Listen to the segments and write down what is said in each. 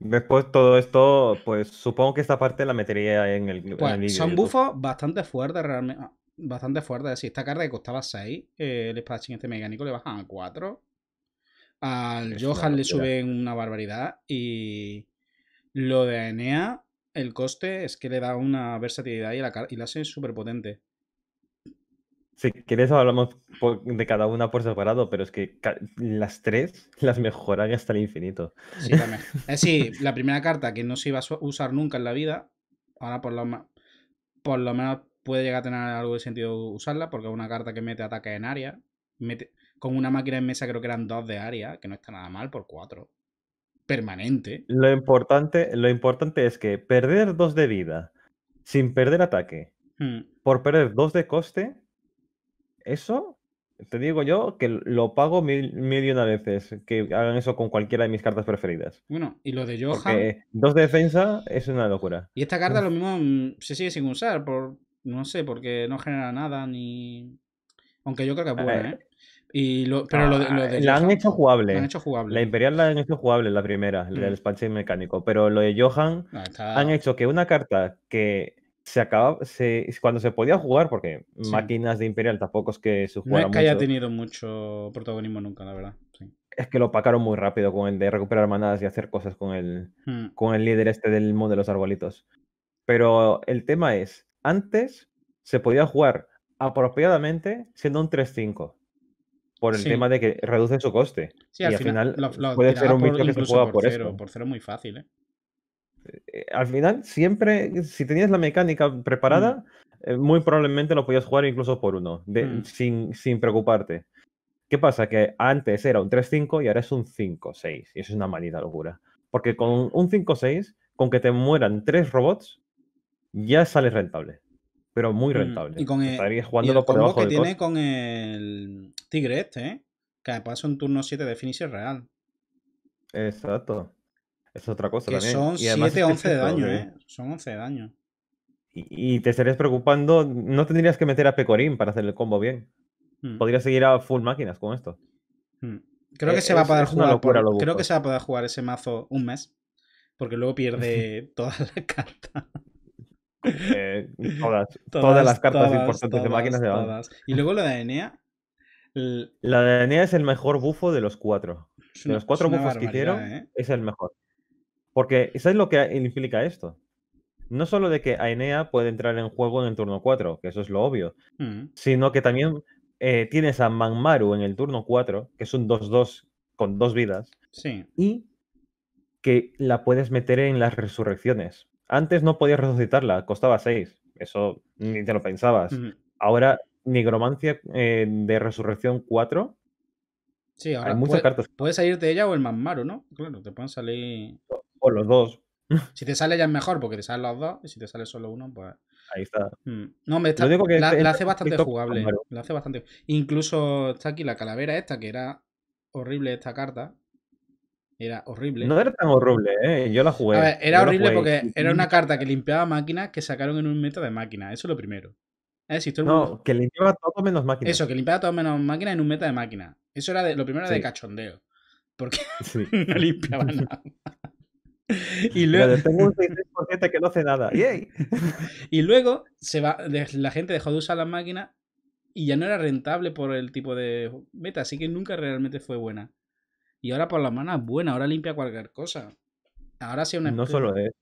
Después todo esto, pues supongo que esta parte la metería en el, pues, Son bufos bastante fuertes realmente. Ah, bastante fuertes. Si esta carta que costaba 6, eh, el espadachín este mecánico le bajan a 4. Al Johan le suben una barbaridad. Y lo de Aenea, el coste es que le da una versatilidad y la, y la hace súper potente. Si quieres hablamos de cada una por separado, pero es que las tres las mejoran hasta el infinito. Sí, también. Es la primera carta que no se iba a usar nunca en la vida, ahora por lo, menos puede llegar a tener algo de sentido usarla, porque es una carta que mete ataque en área. con una máquina en mesa creo que eran dos de área, que no está nada mal, por cuatro. Permanente. Lo importante, lo importante es que perder dos de vida sin perder ataque, hmm. por perder dos de coste, eso te digo yo que lo pago mil, y una veces, que hagan eso con cualquiera de mis cartas preferidas. Bueno, y lo de Johan. dos de defensa es una locura. Y esta carta lo mismo mm, se sigue sin usar, por no sé, porque no genera nada ni. Aunque yo creo que puede, eh, ¿eh? Y pero lo de, ah, la, han hecho jugable. la han hecho jugable. La Imperial la han hecho jugable, la primera, la el mm. Spanish mecánico. Pero lo de Johan han hecho que una carta que se acaba. cuando se podía jugar, porque máquinas de Imperial tampoco es que su jugara No es que haya tenido mucho protagonismo nunca, la verdad. Es que lo pacaron muy rápido con el de recuperar manadas y hacer cosas con el, hmm. con el líder este del mundo de los arbolitos. Pero el tema es, antes se podía jugar apropiadamente siendo un 3-5 por el tema de que reduce su coste. y al final, puede ser un bicho que se juega por, por eso. Por cero muy fácil, ¿eh? Eh, al final, siempre, si tenías la mecánica preparada, mm. eh, muy probablemente lo podías jugar incluso por uno, mm. sin, sin preocuparte. ¿Qué pasa? Que antes era un 3-5 y ahora es un 5-6. Y eso es una maldita locura. Porque con un 5-6, con que te mueran tres robots, ya sales rentable. Pero muy mm, rentable. Y con el, Estarías y el que tiene con el tigre este, ¿eh? que pasa un turno 7 de finisher real. Exacto. Es otra cosa Son 7, 11 ¿eh? de daño, ¿eh? Son 11 de daño. Y, te estarías preocupando, no tendrías que meter a Pecorín para hacer el combo bien. Hmm. Podrías seguir a full máquinas con esto. Hmm. Creo e, que se va a poder jugar. creo que se va a poder jugar ese mazo un mes. Porque luego pierde eh, todas las cartas. todas, las cartas importantes de máquinas de Y luego la de La de es el mejor bufo de los cuatro. de los cuatro bufos que hicieron, ¿eh? es el mejor. Porque, ¿sabes lo que implica esto? No solo de que Aenea puede entrar en juego en el turno 4, que eso es lo obvio, mm. sino que también eh, tienes a Manmaru en el turno 4, que es un 2-2 con dos vidas, sí. y que la puedes meter en las resurrecciones. Antes no podías resucitarla, costaba 6, eso ni te lo pensabas. Ahora, nigromancia eh, de resurrección 4. Sí, ahora hay muchas cartas. Puedes salir de ella o el Manmaru, ¿no? Claro, te pueden salir. O los dos. Si te sale ya es mejor porque te salen los dos y si te sale solo uno, pues... Ahí está. Mm. No, me está, la, este hace bastante jugable. La hace bastante. Incluso está aquí la calavera esta, que era horrible esta carta. Era horrible. No era tan horrible, ¿eh? Yo la jugué. era horrible porque era una carta que limpiaba máquinas que sacaron en un meta de máquina. Eso es lo primero. no, que limpiaba todo menos máquinas. Eso, que limpiaba todo menos máquinas en un meta de máquina. Eso era de, lo primero de cachondeo. Porque no limpiaba nada. Y luego... que no nada. Y luego se va, la gente dejó de usar la máquina y ya no era rentable por el tipo de meta, así que nunca realmente fue buena. Y ahora por la mano es buena, ahora limpia cualquier cosa. Ahora sí una... No solo eso.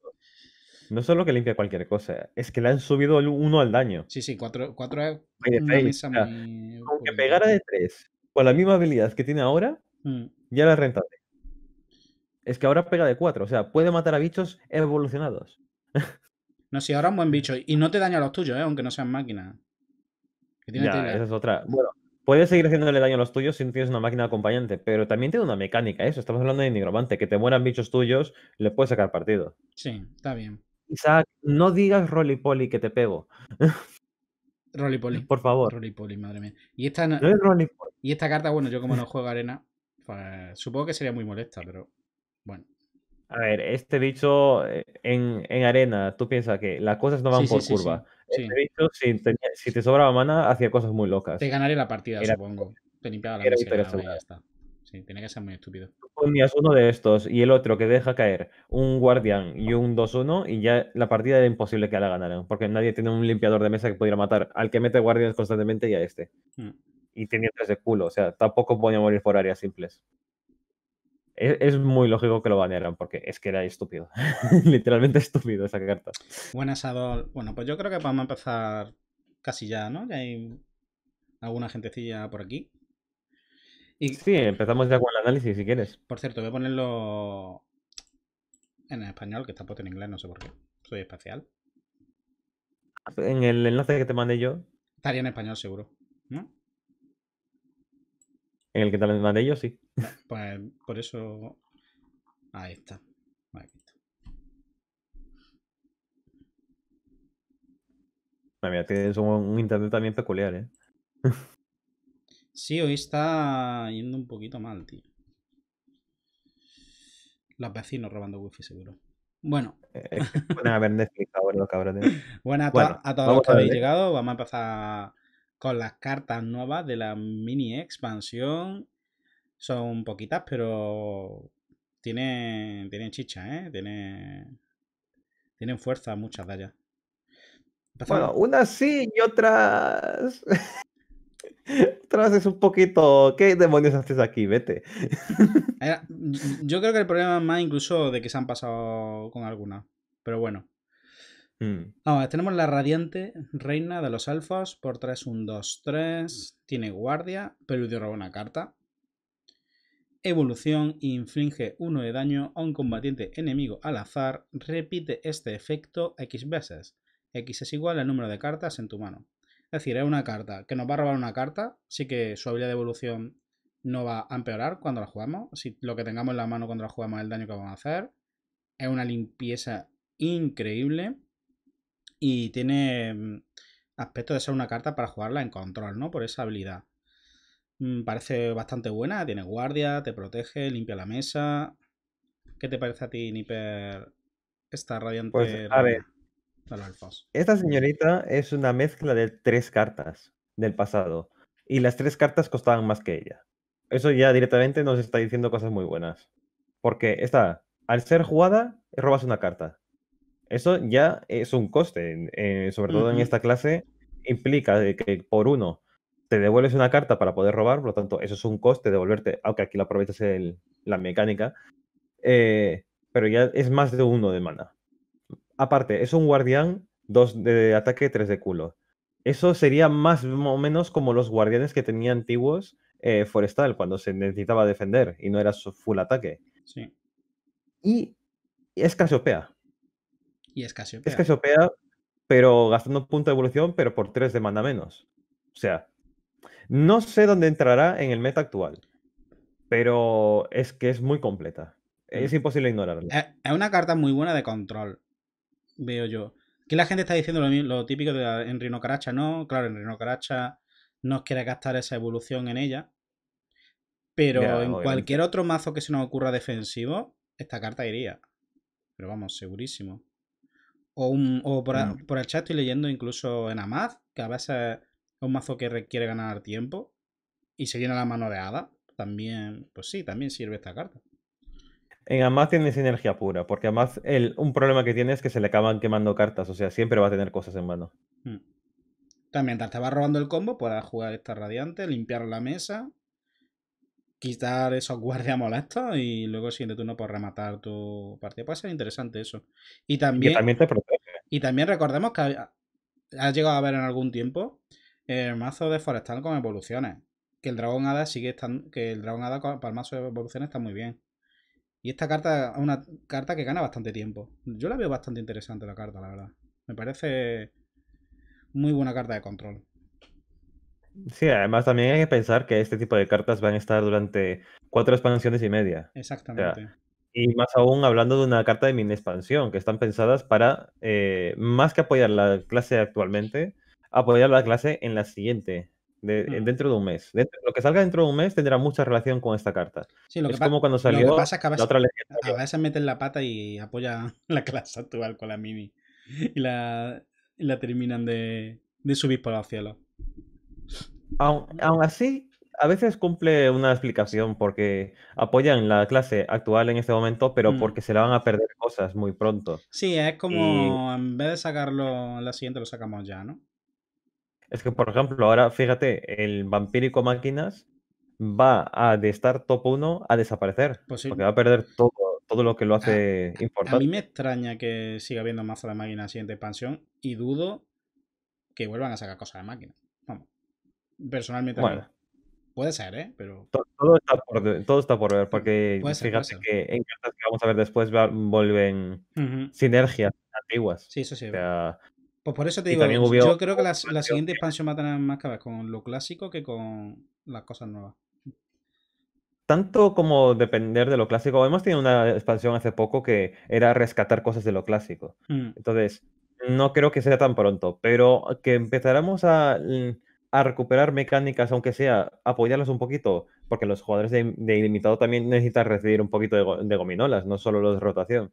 No solo que limpia cualquier cosa, es que le han subido uno al daño. Sí, sí, cuatro, cuatro es Aunque pegara de tres con la misma habilidad que tiene ahora, mm. ya la rentable. Es que ahora pega de 4, o sea, puede matar a bichos evolucionados. no, si ahora es un buen bicho. Y no te daña a los tuyos, ¿eh? aunque no sean máquinas. esa es otra. Bueno, puedes seguir haciéndole daño a los tuyos si no tienes una máquina acompañante, pero también tiene una mecánica eso. ¿eh? Estamos hablando de nigromante, que te mueran bichos tuyos, le puedes sacar partido. Sí, está bien. Isaac, no digas roly-poly que te pego. Roly-poly. Por favor. Roly-poly, madre mía. Y esta, y esta carta, bueno, yo como no juego arena, pues, supongo que sería muy molesta, pero bueno. A ver, este bicho eh, en, arena, tú piensas que las cosas no van por curva. este si te, sobraba mana, hacía cosas muy locas. Te ganaré la partida, supongo. Te limpiaba la que ser muy estúpido. Tú ponías uno de estos y el otro que deja caer un guardián y un 2-1 y ya la partida era imposible que la ganaran, porque nadie tiene un limpiador de mesa que pudiera matar al que mete guardianes constantemente y a este. Hmm. Y tenía tres de culo, o sea, tampoco podía morir por áreas simples. E-, es, muy lógico que lo banearan, porque es que era estúpido. Literalmente estúpido esa carta. Buenas, Adol. Bueno, pues yo creo que vamos a empezar casi ya, ¿no? Ya hay alguna gentecilla por aquí. Y... Sí, empezamos ya con el análisis, si quieres. Por cierto, voy a ponerlo en español, que está puesto en inglés, no sé por qué. Soy espacial. En el enlace que te mandé yo. Estaría en español, seguro. ¿no? En el que vez más de yo, sí. Pues por eso. Ahí está. Ahí está. mira, tienes un, internet también peculiar, ¿eh? sí, hoy está yendo un poquito mal, tío. Los vecinos robando wifi, seguro. Bueno. Eh, bueno a ver Bueno, a, a todos los que habéis llegado, vamos a empezar con las cartas nuevas de la mini expansión. Son poquitas, pero tienen, tienen chicha, ¿eh? Tienen, tienen fuerza muchas de ellas. Bueno, unas sí y otras. otras es un poquito. ¿Qué demonios haces aquí? Vete. Yo creo que el problema más incluso de que se han pasado con algunas. Pero bueno. Mm. Ahora tenemos la radiante reina de los alfos por 3, 1, 2, 3. Tiene guardia, Peludio roba una carta. Evolución inflige 1 de daño a un combatiente enemigo al azar. Repite este efecto X veces. X es igual al número de cartas en tu mano. Es decir, es una carta que nos va a robar una carta, así que su habilidad de evolución no va a empeorar cuando la jugamos. Si lo que tengamos en la mano cuando la jugamos es el daño que vamos a hacer. Es una limpieza increíble. Y tiene mm, aspecto de ser una carta para jugarla en control, ¿no? Por esa habilidad. Mm, parece bastante buena, tiene guardia, te protege, limpia la mesa. ¿Qué te parece a ti, Nipper? esta radiante? Pues, a ver, esta señorita es una mezcla de tres cartas del pasado. Y las tres cartas costaban más que ella. Eso ya directamente nos está diciendo cosas muy buenas. Porque esta, al ser jugada, robas una carta. Eso ya es un coste, eh, sobre todo en esta clase, implica que por uno te devuelves una carta para poder robar, por lo tanto, eso es un coste devolverte, aunque aquí lo aprovechas la mecánica, eh, pero ya es más de uno de mana. Aparte, es un guardián, dos de ataque, tres de culo. Eso sería más o menos como los guardianes que tenía antiguos eh, Forestal, cuando se necesitaba defender y no era su full ataque. Sí. Y es casiopea. Y es Casiopea. Es pero gastando un punto de evolución, pero por 3 demanda menos. O sea, no sé dónde entrará en el meta actual, pero es que es muy completa. Mm. Es imposible ignorarla. Es una carta muy buena de control, veo yo. Que la gente está diciendo lo, típico de la, ah, en ¿no? Claro, en Caracha no quiere gastar esa evolución en ella. Pero en cualquier otro mazo que se nos ocurra defensivo, esta carta iría. Pero vamos, segurísimo. O, por, el chat estoy leyendo incluso en Amaz, que a veces es un mazo que requiere ganar tiempo y se llena la mano de hada. También, pues sí, también sirve esta carta. En Amaz tiene sinergia pura, porque Amaz un problema que tiene es que se le acaban quemando cartas, o sea, siempre va a tener cosas en mano. Hmm. También, mientras te vas robando el combo, puedas jugar esta radiante, limpiar la mesa quitar esos guardias molestos y luego el siguiente turno por pues, rematar tu partida. Puede ser interesante eso. Y también, y también te Y también recordemos que Ha llegado a ver en algún tiempo el mazo de Forestal con evoluciones. Que el Dragón Hada sigue estando. Que el Dragón Hada para el mazo de evoluciones está muy bien. Y esta carta es una carta que gana bastante tiempo. Yo la veo bastante interesante la carta, la verdad. Me parece muy buena carta de control. Sí, además también hay que pensar que este tipo de cartas van a estar durante cuatro expansiones y media. Exactamente. y más aún hablando de una carta de mini expansión, que están pensadas para, eh, más que apoyar la clase actualmente, apoyar la clase en la siguiente, eh, hmm. dentro de un mes. lo que salga dentro de un mes tendrá mucha relación con esta carta. Sí, es como cuando salió a veces, la meten la pata y apoya la clase actual con la mini. Y la, la terminan de, de subir por los cielos. Aún, así, a veces cumple una explicación porque apoyan la clase actual en este momento, pero mm. porque se la van a perder cosas muy pronto. Sí, es como en vez de sacarlo la siguiente, lo sacamos ya, ¿no? Es que, por ejemplo, ahora fíjate, el vampírico máquinas va a de estar top 1 a desaparecer. Pues porque va a perder todo, todo lo que lo ah, hace importante. A mí me extraña que siga habiendo mazo de máquinas en siguiente expansión y dudo que vuelvan a sacar cosas de máquina. Personalmente. Bueno. Puede ser, ¿eh? Pero... Todo, está por, ver, porque fíjate que en cartas que vamos a ver después vuelven sinergias antiguas. Sí, eso sí. pues por eso te digo, yo creo que la, siguiente expansión va a tener más que ver con lo clásico que con las cosas nuevas tanto como depender de lo clásico. Hemos tenido una expansión hace poco que era rescatar cosas de lo clásico. Mm. Entonces, no creo que sea tan pronto, pero que empezáramos a a recuperar mecánicas, aunque sea apoyarlos un poquito, porque los jugadores de, ilimitado también necesitan recibir un poquito de, gominolas, no solo los de rotación.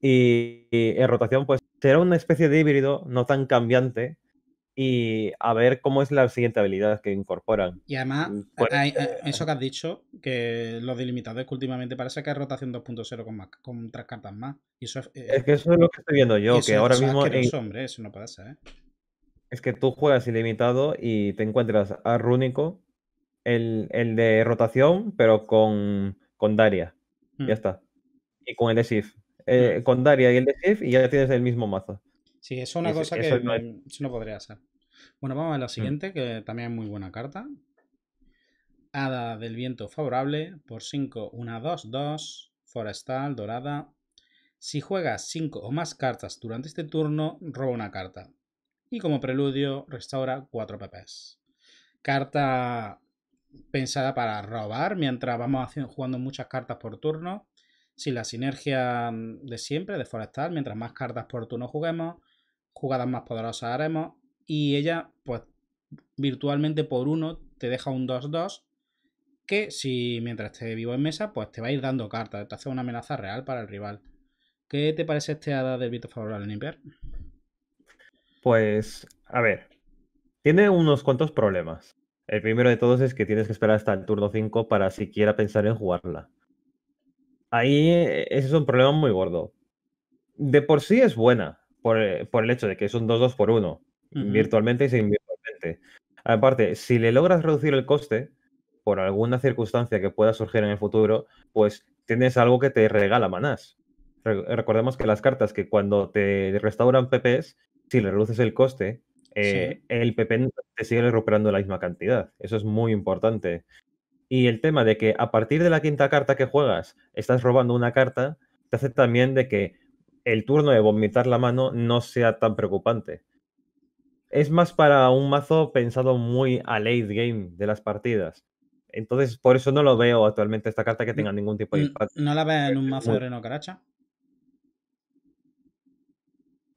Y, en rotación, pues será una especie de híbrido no tan cambiante y a ver cómo es la siguiente habilidad que incorporan. Y además, mm, pues eh, eso que has dicho, que los delimitados que últimamente parece que es rotación 2.0 con, con tres cartas más. Eh, es, que eso es lo que estoy viendo yo, que ahora mismo... eso no pasa, ¿eh? es que tú juegas ilimitado y te encuentras a Rúnico, el, de rotación, pero con, con Daria. Mm. Ya está. Y con el de Sif. Mm. Eh, con Daria y el de Sif y ya tienes el mismo mazo. Sí, es una cosa que mm, no, podría ser. Bueno, vamos a la siguiente, que también es muy buena carta. Hada del viento favorable, por 5, 1, 2, 2, forestal, dorada. Si juegas 5 o más cartas durante este turno, roba una carta y como preludio restaura 4 pp's. Carta pensada para robar mientras vamos jugando muchas cartas por turno. Sin la sinergia mm, de siempre, de forestal, mientras más cartas por turno juguemos, jugadas más poderosas haremos. Y ella, pues virtualmente por uno, te deja un 2-2 que si mientras esté vivo en mesa, pues te va a ir dando cartas, te hace una amenaza real para el rival. ¿Qué te parece este hada del viento favorable, Nipper? Pues, a ver, tiene unos cuantos problemas. El primero de todos es que tienes que esperar hasta el turno 5 para siquiera pensar en jugarla. Ahí eh, ese es un problema muy gordo. De por sí es buena, por, eh, el hecho de que es un 2-2 por 1, virtualmente y sin virtualmente. Aparte, si le logras reducir el coste, por alguna circunstancia que pueda surgir en el futuro, pues tienes algo que te regala manás. recordemos que las cartas que cuando te restauran PPs si le reduces el coste, eh, el PP te sigue recuperando la misma cantidad. Eso es muy importante. Y el tema de que a partir de la quinta carta que juegas estás robando una carta, te hace también de que el turno de vomitar la mano no sea tan preocupante. Es más para un mazo pensado muy a late game de las partidas. Entonces, por eso no lo veo actualmente esta carta que tenga ningún tipo de impacto. ¿No la ve en un mazo de Renocaracha?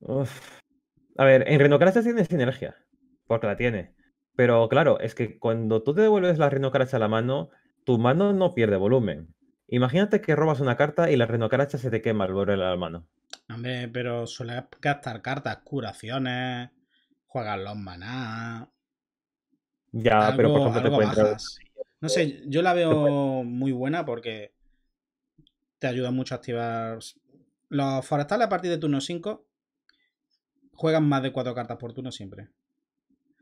Uf, a ver, en tiene sinergia, porque la tiene. Pero claro, es que cuando tú te devuelves la Renocaracha a la mano, tu mano no pierde volumen. Imagínate que robas una carta y la Renocaracha se te quema al volver a la mano. Hombre, pero suele gastar cartas, curaciones, juegas los maná. Ya, pero por ejemplo te encuentras... No sé, yo la veo muy buena porque te ayuda mucho a activar. Los forestales a partir de turno 5 juegan más de cuatro cartas por turno siempre.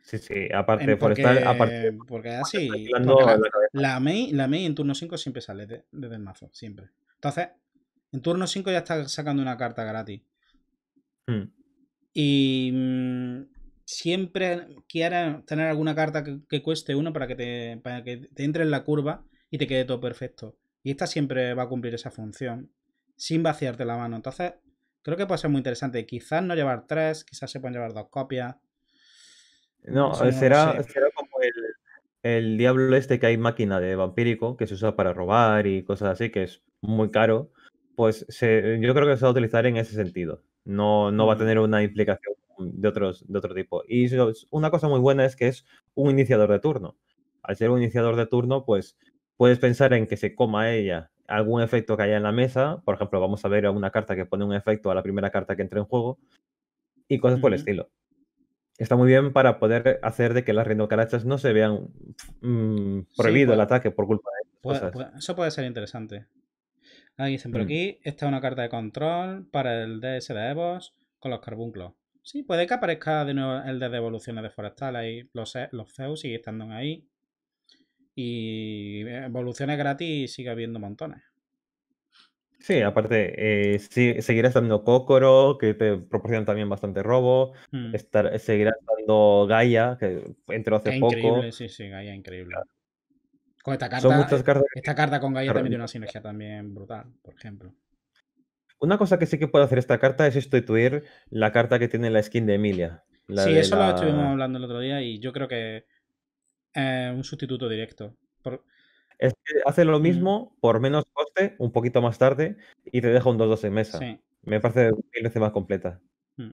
Sí, sí, aparte Porque así. la, la, main, en turno 5 siempre sale desde el mazo, siempre. Entonces, en turno 5 ya estás sacando una carta gratis. Hmm. Y mm, siempre quieres tener alguna carta que, que, cueste uno para que, te, para que te entre en la curva y te quede todo perfecto. Y esta siempre va a cumplir esa función sin vaciarte la mano. Entonces, Creo que puede ser muy interesante. Quizás no llevar tres, quizás se pueden llevar dos copias. No, será, como el, diablo este que hay máquina de vampírico que se usa para robar y cosas así, que es muy caro. Pues yo creo que se va a utilizar en ese sentido. No, no va a mm. tener una implicación de, otros, de otro tipo. Y una cosa muy buena es que es un iniciador de turno. Al ser un iniciador de turno, pues puedes pensar en que se coma ella algún efecto que haya en la mesa. Por ejemplo, vamos a ver una carta que pone un efecto a la primera carta que entre en juego y cosas por el estilo. Está muy bien para poder hacer de que las rendocarachas no se vean mm, prohibido el ataque por culpa de eso puede ser interesante. Ahí dicen, pero mm. aquí está una carta de control para el DS de Evos con los carbunclos. Sí, puede que aparezca de nuevo el de devoluciones de forestal ahí, los, e, los Zeus siguen estando ahí. Y eh, evoluciones gratis Y sigue habiendo montones. Sí, aparte, eh, seguirás dando Kokoro, que te proporciona también bastante robo. Mm. Estar, seguirás dando Gaia, que entró hace poco. Increíble, sí, sí, Gaia, increíble. Con esta carta, esta carta con Gaia también tiene una sinergia también brutal, por ejemplo. Una cosa que sí que puede hacer esta carta es sustituir la carta que tiene la skin de Emilia. sí, eso lo estuvimos hablando el otro día y yo creo que eh, un sustituto directo. Por... Es que hace lo mm. mismo por menos coste, un poquito más tarde, y te deja un 2 12 en mesa. Me parece una veces más completa. Mm.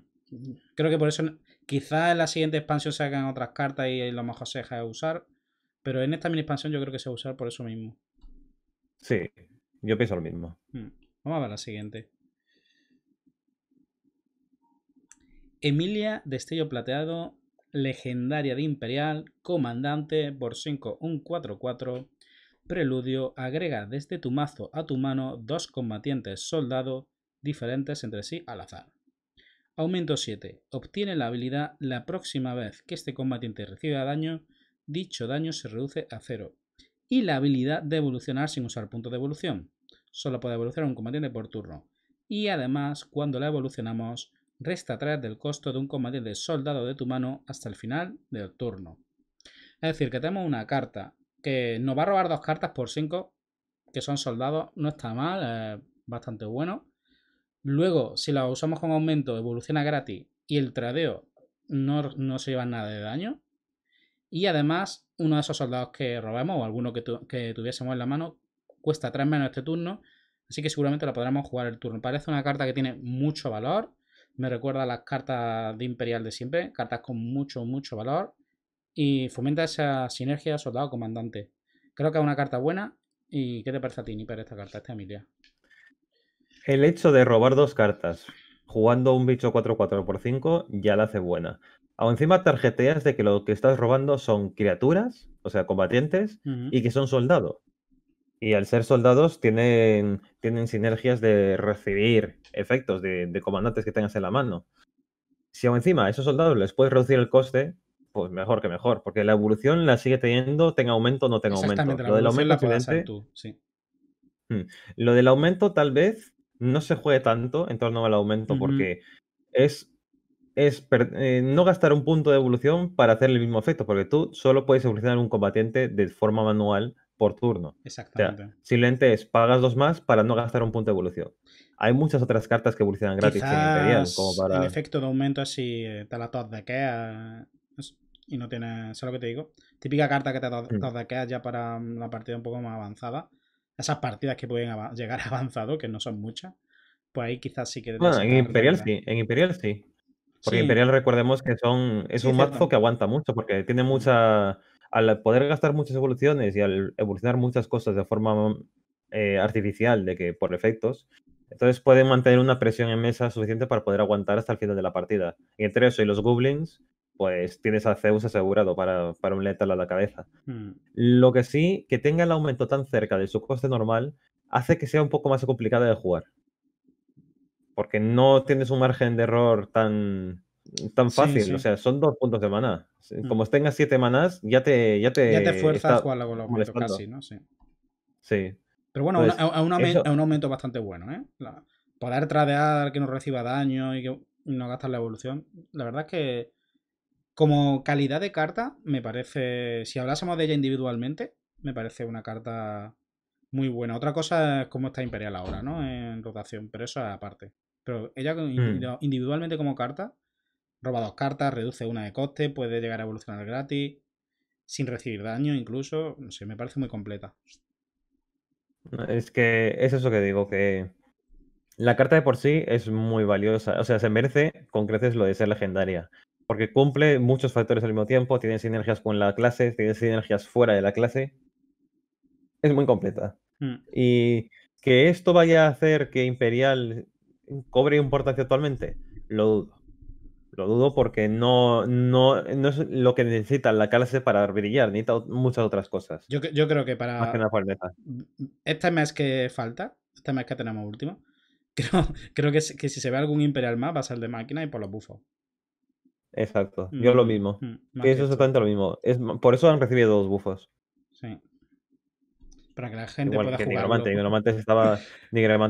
Creo que por eso quizás en la siguiente expansión se hagan otras cartas y lo mejor se deja de usar, pero en esta mini expansión yo creo que se va a usar por eso mismo. Sí, yo pienso lo mismo. Mm. Vamos a ver la siguiente. Emilia Destello Plateado legendaria de Imperial, comandante por 5144, preludio, agrega desde tu mazo a tu mano dos combatientes soldado diferentes entre sí al azar. Aumento 7. Obtiene la habilidad la próxima vez que este combatiente reciba daño, dicho daño se reduce a 0. Y la habilidad de evolucionar sin usar punto de evolución. Solo puede evolucionar un combatiente por turno. Y además, cuando la evolucionamos, resta 3 del costo de un comandante de soldado de tu mano hasta el final del turno. Es decir, que tenemos una carta que nos va a robar dos cartas por 5, que son soldados, no está mal, bastante bueno. Luego, si la usamos con aumento, evoluciona gratis y el tradeo no, se lleva nada de daño. Y además, uno de esos soldados que robamos o alguno que, que tuviésemos en la mano cuesta 3 menos este turno, así que seguramente la podremos jugar el turno. Parece una carta que tiene mucho valor me recuerda a las cartas de Imperial de siempre, cartas con mucho, mucho valor. Y fomenta esa sinergia soldado-comandante. Creo que es una carta buena. ¿Y qué te parece a ti, Niper, esta carta, esta Emilia? El hecho de robar dos cartas jugando un bicho 4-4 por 5 ya la hace buena. Aún encima tarjeteas de que lo que estás robando son criaturas, o sea, combatientes, y que son soldados. Y al ser soldados tienen, tienen sinergias de recibir efectos de, comandantes que tengas en la mano. Si aún encima a esos soldados les puedes reducir el coste, pues mejor que mejor, porque la evolución la sigue teniendo, tenga aumento o no tenga aumento. Lo del aumento mm, Lo del aumento tal vez no se juegue tanto en torno al aumento, porque es, es eh, no gastar un punto de evolución para hacer el mismo efecto, porque tú solo puedes evolucionar un combatiente de forma manual por turno. Exactamente. Si simplemente pagas dos más para no gastar un punto de evolución. Hay muchas otras cartas que evolucionan gratis en Imperial, como para... El efecto de aumento es eh, si te la tos de que y no tiene. Solo lo que te digo? Típica carta que te tos mm. de que ya para la partida un poco más avanzada. Esas partidas que pueden llegar avanzado, que no son muchas. Pues ahí quizás sí que... Bueno, en Imperial sí, en Imperial sí. Porque Imperial recordemos que son es un mazo que aguanta mucho, porque tiene mm. mucha al poder gastar muchas evoluciones y al evolucionar muchas cosas de forma eh, artificial, de que por efectos, entonces pueden mantener una presión en mesa suficiente para poder aguantar hasta el final de la partida. Y entre eso y los goblins, pues tienes a Zeus asegurado para, un letal a la cabeza. Hmm. Lo que sí, que tenga el aumento tan cerca de su coste normal, hace que sea un poco más complicada de jugar. Porque no tienes un margen de error tan, tan fácil. O sea, son dos puntos de mana mm. Como tengas siete manás, ya te. Ya te, ya fuerzas casi, ¿no? Sí. sí. Pero bueno, es pues, a, un aumento bastante bueno, ¿eh? poder tradear que no reciba daño y que no gastar la evolución. La verdad es que. Como calidad de carta, me parece. Si hablásemos de ella individualmente, me parece una carta muy buena. Otra cosa es cómo está Imperial ahora, ¿no? En rotación, pero eso aparte. Pero ella mm. individualmente como carta, Roba dos cartas, reduce una de coste, puede llegar a evolucionar gratis, sin recibir daño incluso. No sé, me parece muy completa. Es que es eso que digo, que la carta de por sí es muy valiosa. O sea, se merece con creces lo de ser legendaria. Porque cumple muchos factores al mismo tiempo, tiene sinergias con la clase, tiene sinergias fuera de la clase. Es muy completa. Hmm. Y que esto vaya a hacer que Imperial cobre importancia actualmente, lo dudo. Lo dudo porque no, no, es lo que necesita la clase para brillar, ni muchas otras cosas. Yo, creo que para. Esta es más que falta, es más que tenemos último, creo, creo que, si se ve algún Imperial más va a ser de máquina y por los bufos. Exacto, mm, yo lo mismo. Mm, eso es exactamente lo mismo. Es, por eso han recibido dos bufos. Sí. Para que la gente Igual pueda jugar. Nigromante, Nigromante estaba,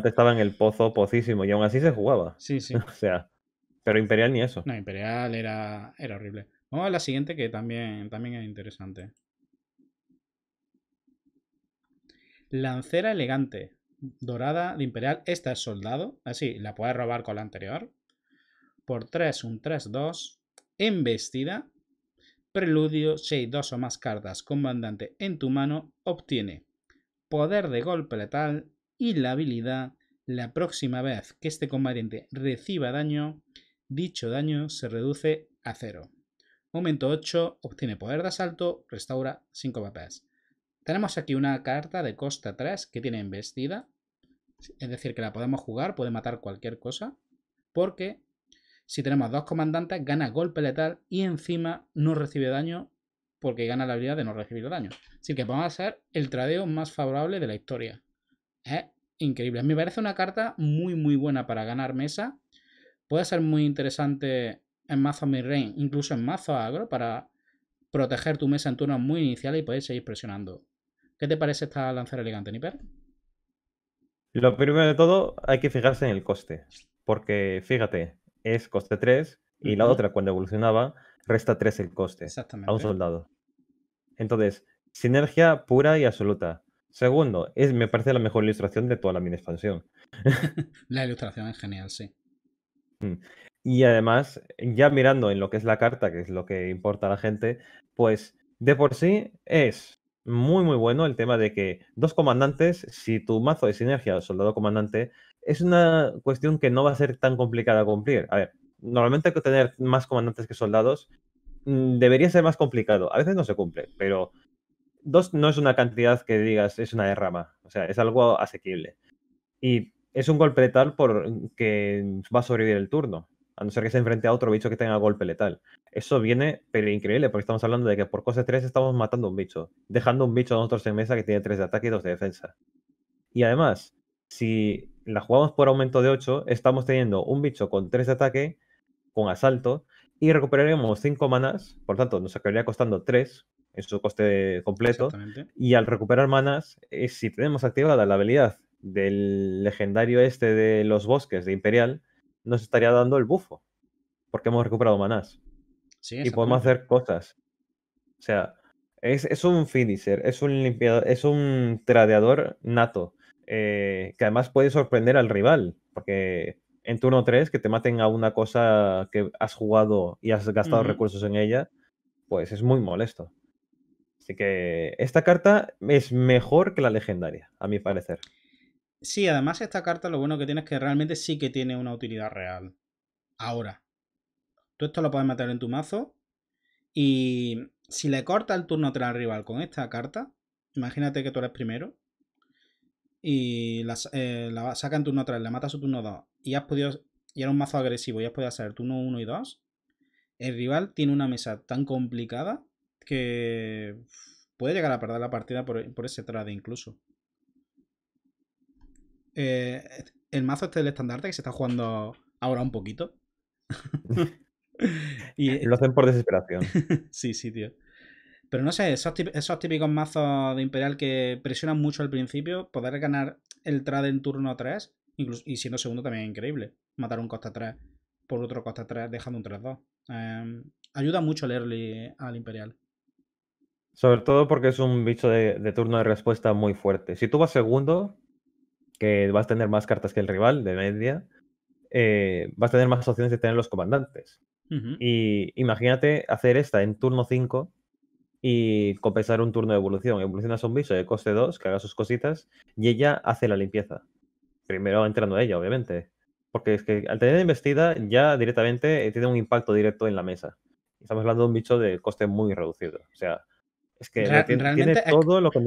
estaba en el pozo pocísimo y aún así se jugaba. Sí, sí. o sea. Pero Imperial ni eso. No, Imperial era, era horrible. Vamos a la siguiente que también, también es interesante. Lancera elegante, dorada de Imperial. Esta es soldado. Así, ah, la puedes robar con la anterior. Por 3, un 3-2. Embestida. Preludio, 6, dos o más cartas. Comandante en tu mano. Obtiene poder de golpe letal y la habilidad. La próxima vez que este combatiente reciba daño, dicho daño se reduce a 0. Momento 8, obtiene poder de asalto, restaura 5 papás. Tenemos aquí una carta de costa 3 que tiene embestida, es decir, que la podemos jugar, puede matar cualquier cosa, porque si tenemos dos comandantes gana golpe letal y encima no recibe daño porque gana la habilidad de no recibir daño. Así que vamos a ser el tradeo más favorable de la historia. Es increíble. Me parece una carta muy muy buena para ganar mesa puede ser muy interesante en mazo mid incluso en mazo agro, para proteger tu mesa en turnos muy iniciales y poder seguir presionando. ¿Qué te parece esta lanzar elegante, Niper? Lo primero de todo, hay que fijarse en el coste. Porque fíjate, es coste 3 y la otra, cuando evolucionaba, resta 3 el coste a un soldado. Entonces, sinergia pura y absoluta. Segundo, es, me parece la mejor ilustración de toda la mini expansión. la ilustración es genial, sí. Y además, ya mirando en lo que es la carta, que es lo que importa a la gente, pues de por sí es muy muy bueno el tema de que dos comandantes, si tu mazo es sinergia o soldado comandante, es una cuestión que no va a ser tan complicada a cumplir. A ver, normalmente tener más comandantes que soldados mm, debería ser más complicado. A veces no se cumple, pero dos no es una cantidad que digas es una derrama. O sea, es algo asequible. Y es un golpe letal porque va a sobrevivir el turno, a no ser que se enfrente a otro bicho que tenga golpe letal. Eso viene pero increíble, porque estamos hablando de que por cosas 3 estamos matando un bicho, dejando un bicho a nosotros en mesa que tiene 3 de ataque y 2 de defensa. Y además, si la jugamos por aumento de 8, estamos teniendo un bicho con 3 de ataque, con asalto, y recuperaremos 5 manas, por lo tanto nos acabaría costando 3 en su coste completo, y al recuperar manas, eh, si tenemos activada la habilidad del legendario este de los bosques de Imperial, nos estaría dando el bufo. Porque hemos recuperado manás. y podemos hacer cosas. O sea, es, un finisher, es un limpiador, es un tradeador nato. Eh, que además puede sorprender al rival. Porque en turno 3, que te maten a una cosa que has jugado y has gastado recursos en ella, pues es muy molesto. Así que esta carta es mejor que la legendaria, a mi parecer. Sí, además esta carta lo bueno que tiene es que realmente sí que tiene una utilidad real. Ahora. Tú esto lo puedes meter en tu mazo. Y si le corta el turno 3 al rival con esta carta, imagínate que tú eres primero. Y la, eh, saca en turno 3, le mata su turno 2. Y has podido. Y era un mazo agresivo, y has podido hacer turno 1 y 2. El rival tiene una mesa tan complicada que puede llegar a perder la partida por, por ese trade incluso. Eh, el mazo este del estandarte que se está jugando ahora un poquito. y, Lo hacen por desesperación. sí, sí, tío. Pero no sé, esos, típicos mazos de Imperial que presionan mucho al principio, poder ganar el trade en turno 3, incluso, y siendo segundo también es increíble. Matar un costa 3 por otro costa 3 dejando un 3-2. Em, ayuda mucho el early al Imperial. Sobre todo porque es un bicho de, turno de respuesta muy fuerte. Si tú vas segundo, que vas a tener más cartas que el rival de media, eh, vas a tener más opciones de tener los comandantes. Y imagínate hacer esta en turno 5 y compensar un turno de evolución. Evolucionas a un bicho de coste 2, que haga sus cositas, y ella hace la limpieza. Primero entrando ella, obviamente. Porque es que al tener investida, ya directamente eh, tiene un impacto directo en la mesa. Estamos hablando de un bicho de coste muy reducido. O sea, es que realmente todo lo que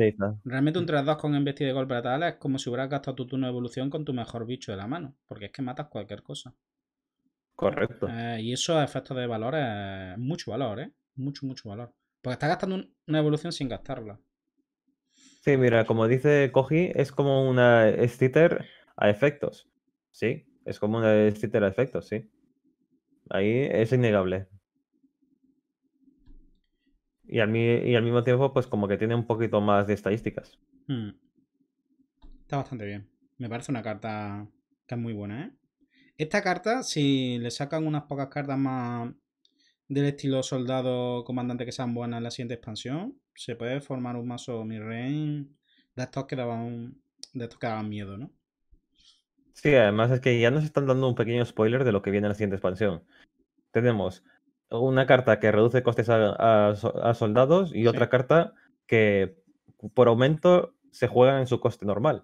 Realmente un 3-2 con embestir de golpe para tal es como si hubieras gastado tu turno de evolución con tu mejor bicho de la mano, porque es que matas cualquier cosa. Correcto. Eh, y eso a efectos de valor es mucho valor, ¿eh? Mucho, mucho valor. Porque estás gastando una evolución sin gastarla. Sí, mira, como dice Koji, es como una stitter a efectos. Sí, es como una stitter a efectos, sí. Ahí es innegable y al, mismo tiempo, pues como que tiene un poquito más de estadísticas. Hmm. Está bastante bien. Me parece una carta que es muy buena, ¿eh? Esta carta, si le sacan unas pocas cartas más del estilo soldado comandante que sean buenas en la siguiente expansión, se puede formar un mazo mi de estos que daban, de estos que daban miedo, ¿no? Sí, además es que ya nos están dando un pequeño spoiler de lo que viene en la siguiente expansión. Tenemos una carta que reduce costes a, soldados y otra carta que por aumento se juega en su coste normal.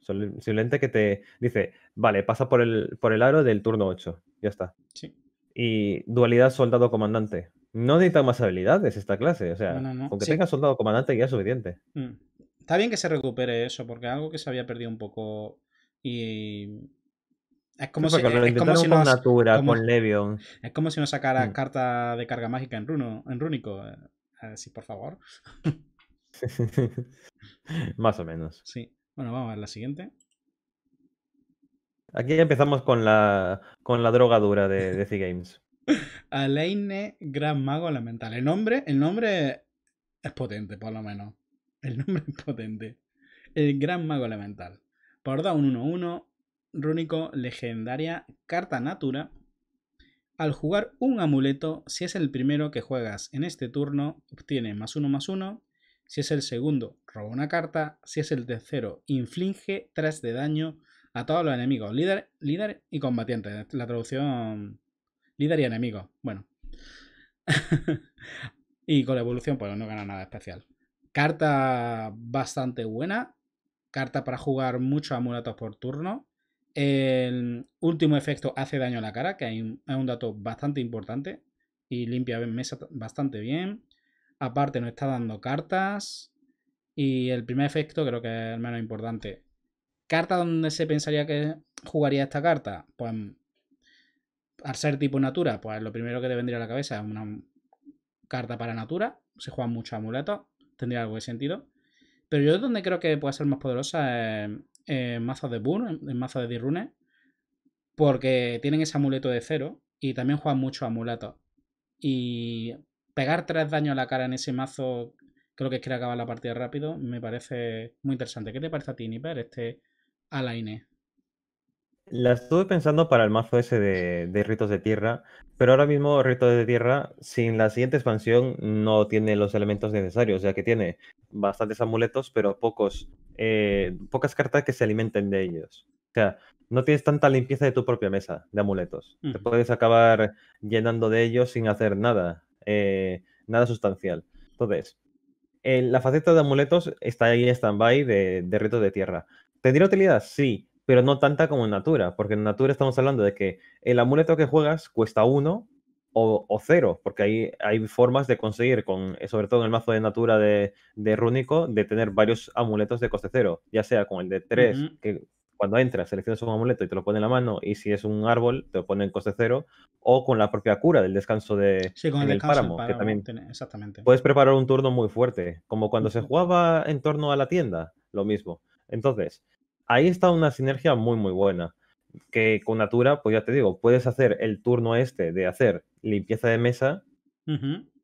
Simplemente que te dice, vale, pasa por el, por el aro del turno 8. Ya está. Sí. Y dualidad soldado-comandante. No necesita más habilidades esta clase. O sea, aunque tenga soldado-comandante ya es suficiente. Mm. Está bien que se recupere eso, porque algo que se había perdido un poco. Y es como, si, es como si Es como si no sacara mm. carta de carga mágica en, runo, en rúnico. así eh, eh, por favor. Más o menos. Sí. Bueno, vamos a ver la siguiente. Aquí empezamos con la, con la droga dura de, de Games. Alaine Gran Mago Elemental. El nombre, el nombre es potente, por lo menos. El nombre es potente. El Gran Mago Elemental. Por da un 1-1, rúnico legendaria Carta Natura. Al jugar un amuleto, si es el primero que juegas en este turno, obtiene más uno más uno. Si es el segundo, roba una carta. Si es el tercero, inflige 3 de daño a todos los enemigos. Líder, líder y combatiente. La traducción... Líder y enemigo. Bueno. y con la evolución, pues no gana nada especial. Carta bastante buena. Carta para jugar muchos amuletos por turno. El último efecto hace daño a la cara, que es un dato bastante importante y limpia mesa bastante bien. Aparte, no está dando cartas. Y el primer efecto creo que es el menos importante. ¿Carta donde se pensaría que jugaría esta carta? Pues al ser tipo natura, pues lo primero que te vendría a la cabeza es una carta para natura. Se juegan muchos amuletos, tendría algo de sentido. Pero yo donde creo que puede ser más poderosa es en mazas de Burn, en mazo de Dirune, porque tienen ese amuleto de cero y también juegan mucho amuleto Y pegar tres daños a la cara en ese mazo, creo que es que acabar la partida rápido, me parece muy interesante. ¿Qué te parece a ti, Niper, este Alaine? la estuve pensando para el mazo ese de, Ritos de Tierra, pero ahora mismo Ritos de Tierra, sin la siguiente expansión, no tiene los elementos necesarios, ya que tiene bastantes amuletos, pero pocos, eh, pocas cartas que se alimenten de ellos. O sea, no tienes tanta limpieza de tu propia mesa de amuletos. Te puedes acabar llenando de ellos sin hacer nada, eh, nada sustancial. Entonces, eh, la faceta de amuletos está ahí en stand-by de, de Ritos de Tierra. ¿Tendría utilidad? Sí, pero no tanta como en Natura, porque en Natura estamos hablando de que el amuleto que juegas cuesta uno o, cero, porque hay, hay formas de conseguir, con, eh, sobre todo en el mazo de Natura de, Rúnico, de tener varios amuletos de coste cero, ya sea con el de tres, que cuando entras seleccionas un amuleto y te lo pone en la mano, y si es un árbol, te lo pone en coste cero, o con la propia cura del descanso de páramo, que también exactamente. puedes preparar un turno muy fuerte, como cuando se jugaba en torno a la tienda, lo mismo. Entonces, ahí está una sinergia muy, muy buena. Que con Natura, pues ya te digo, puedes hacer el turno este de hacer limpieza de mesa.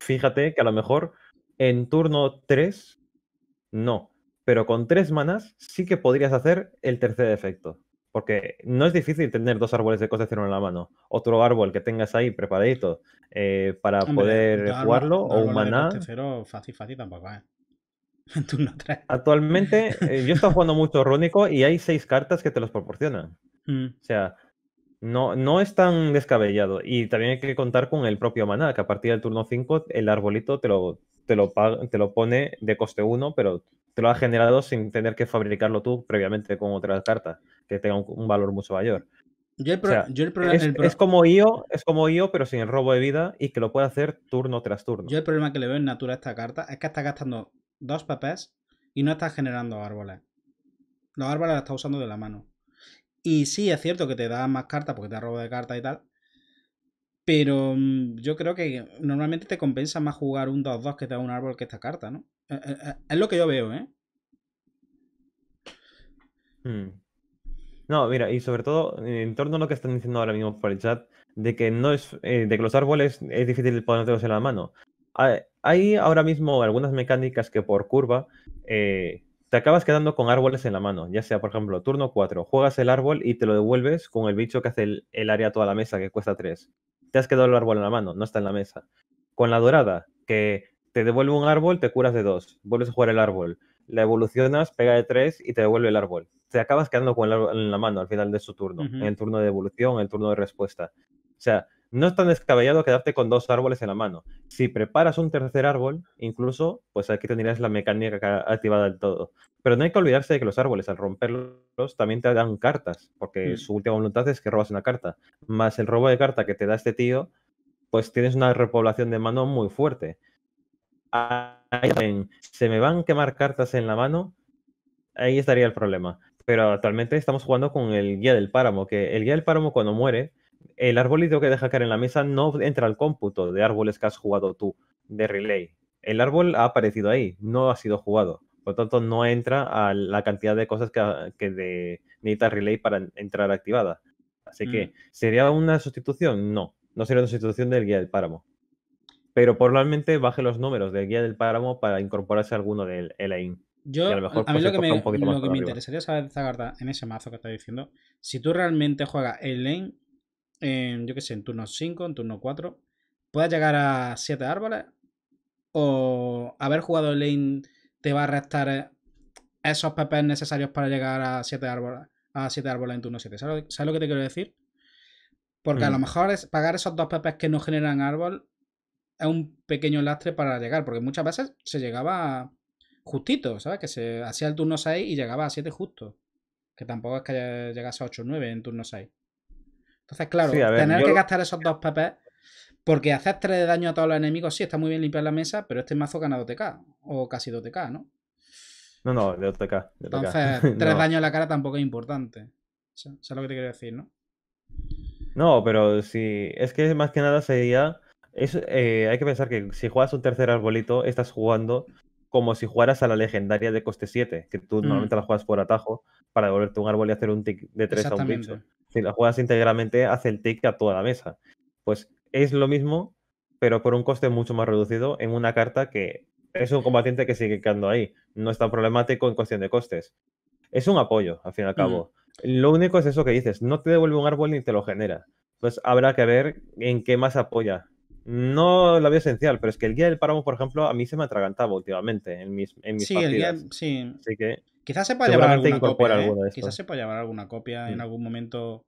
Fíjate que a lo mejor en turno 3, no. Pero con tres manas sí que podrías hacer el tercer efecto. Porque no es difícil tener dos árboles de cero en la mano. Otro árbol que tengas ahí preparadito eh, para poder jugarlo o un maná. Tercero, fácil, fácil tampoco, ¿eh? en Actualmente, eh, yo he jugando mucho Rúnico y hay seis cartas que te los proporcionan. Mm. O sea, no, no es tan descabellado. Y también hay que contar con el propio maná, que a partir del turno 5 el arbolito te lo, te lo, pone de coste 1, pero te lo ha generado sin tener que fabricarlo tú previamente con otras cartas, que tenga un, valor mucho mayor. Yo el, es, como IO, es como IO, pero sin el robo de vida y que lo puede hacer turno tras turno. Yo el problema que le veo en natura a esta carta es que está gastando dos papés y no estás generando árboles. Los árboles los estás usando de la mano. Y sí, es cierto que te da más cartas porque te da robo de cartas y tal. Pero mm, yo creo que normalmente te compensa más jugar un 2-2 que te da un árbol que esta carta, ¿no? Eh, eh, eh, es lo que yo veo, ¿eh? Hmm. No, mira, y sobre todo en torno a lo que están diciendo ahora mismo por el chat, de que no es, de que los árboles es difícil ponerlos en la mano. A, hay ahora mismo algunas mecánicas que por curva eh, te acabas quedando con árboles en la mano, ya sea, por ejemplo, turno 4, juegas el árbol y te lo devuelves con el bicho que hace el, área toda la mesa, que cuesta 3. Te has quedado el árbol en la mano, no está en la mesa. Con la dorada, que te devuelve un árbol, te curas de 2, vuelves a jugar el árbol, la evolucionas, pega de 3 y te devuelve el árbol. Te acabas quedando con el árbol en la mano al final de su turno, en el turno de evolución, en el turno de respuesta. O sea, no es tan descabellado quedarte con dos árboles en la mano. Si preparas un tercer árbol, incluso, pues aquí tendrías la mecánica activada del todo. Pero no hay que olvidarse de que los árboles, al romperlos, también te dan cartas, porque mm. su última voluntad es que robas una carta. Más el robo de carta que te da este tío, pues tienes una repoblación de mano muy fuerte. se me van a quemar cartas en la mano, ahí estaría el problema. Pero actualmente estamos jugando con el guía del páramo, que el guía del páramo cuando muere el arbolito que deja caer en la mesa no entra al cómputo de árboles que has jugado tú de relay. El árbol ha aparecido ahí, no ha sido jugado. Por lo tanto, no entra a la cantidad de cosas que, de, necesita relay para entrar activada. Así que, mm. ¿sería una sustitución? No, no sería una sustitución del guía del páramo. Pero probablemente baje los números del guía del páramo para incorporarse a alguno del lane Yo, a lo, pues, que, me, interesaría saber en ese mazo que está diciendo, si tú realmente juegas lane yo qué sé, en turno 5, en turno 4, Puedes llegar a 7 árboles o haber jugado el lane te va a restar esos PPs necesarios para llegar a 7 árboles, a árboles en turno 7. ¿Sabes, lo que te quiero decir? Porque a lo mm. mejor es pagar esos dos PPs que no generan árbol es un pequeño lastre para llegar, porque muchas veces se llegaba justito, ¿sabes? Que se hacía el turno 6 y llegaba a 7 justo. Que tampoco es que llegase a 8 o 9 en turno 6. Entonces, claro, tener que gastar esos dos papés, porque hacer 3 de daño a todos los enemigos, sí, está muy bien limpiar la mesa, pero este mazo gana 2TK, o casi 2TK, ¿no? No, no, de 2TK. Entonces, 3 daño a la cara tampoco es importante. es lo que te quiero decir, no? No, pero si. Es que más que nada sería. Eh, hay que pensar que si juegas un tercer arbolito, estás jugando como si jugaras a la legendaria de coste 7, que tú mm. normalmente la juegas por atajo para devolverte un árbol y hacer un tick de 3 a un bicho. Si la juegas íntegramente, hace el tick a toda la mesa. Pues es lo mismo, pero por un coste mucho más reducido en una carta que es un combatiente que sigue quedando ahí. No es tan problemático en cuestión de costes. Es un apoyo, al fin y al cabo. Mm. Lo único es eso que dices, no te devuelve un árbol ni te lo genera. Pues habrá que ver en qué más apoya. No la vía esencial, pero es que el guía del páramo, por ejemplo, a mí se me atragantaba últimamente en mis, en sí, El guía, sí. Así que Quizás se pueda llevar alguna copia. ¿eh? Quizás se pueda llevar alguna copia en mm. algún momento.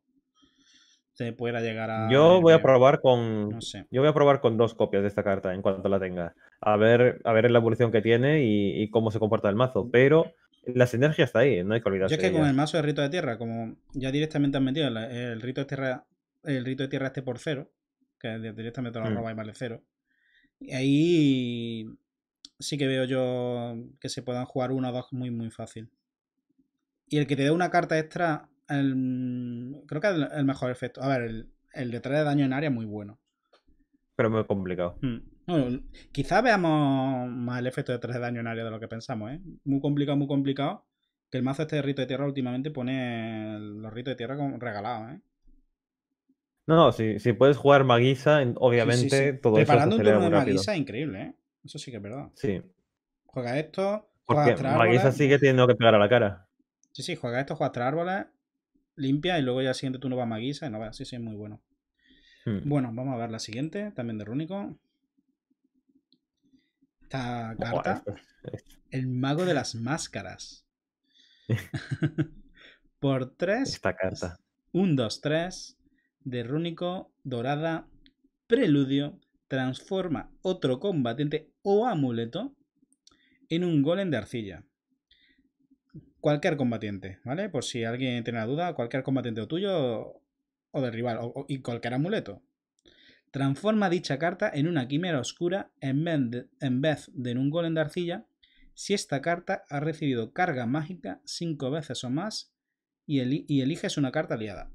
Se pueda llegar a. Yo voy a probar con. Yo voy a probar con dos copias de esta carta en cuanto la tenga. A ver, a ver la evolución que tiene y, cómo se comporta el mazo. Pero la sinergia está ahí, no hay que olvidarse. Yo es que con el mazo de rito de tierra, como ya directamente han metido el, rito de tierra, el rito de tierra este por cero, que directamente lo mm. roba y vale cero. Y ahí sí que veo yo que se puedan jugar uno o dos muy, muy fácil. Y el que te dé una carta extra, creo que es el, mejor efecto. A ver, el, de 3 de daño en área es muy bueno. Pero muy complicado. Hmm. quizá veamos más el efecto de 3 de daño en área de lo que pensamos, ¿eh? Muy complicado, muy complicado. Que el mazo este de rito de tierra últimamente pone los ritos de tierra regalados, ¿eh? No, no, si, si puedes jugar Maguisa, obviamente todo Preparando un turno de Maguisa, increíble, ¿eh? Eso sí que es verdad. Sí. Juega esto, juega Porque árboles. Maguisa sigue teniendo que pegar a la cara. Sí, sí, juega esto, juega tres árboles, limpia y luego ya siguiente tú no vas Maguisa y no vas. Sí, sí, es muy bueno. Hmm. Bueno, vamos a ver la siguiente, también de Rúnico. Esta carta. el mago de las máscaras. Por tres. Esta carta. 1, 2, 3. De Rúnico, Dorada, Preludio. Transforma otro combatiente o amuleto en un golem de arcilla. Cualquier combatiente, ¿vale? Por si alguien tiene la duda, cualquier combatiente o tuyo o del rival, y cualquier amuleto. Transforma dicha carta en una quimera oscura en vez, de, en vez de un golem de arcilla si esta carta ha recibido carga mágica cinco veces o más y, eliges una carta aliada.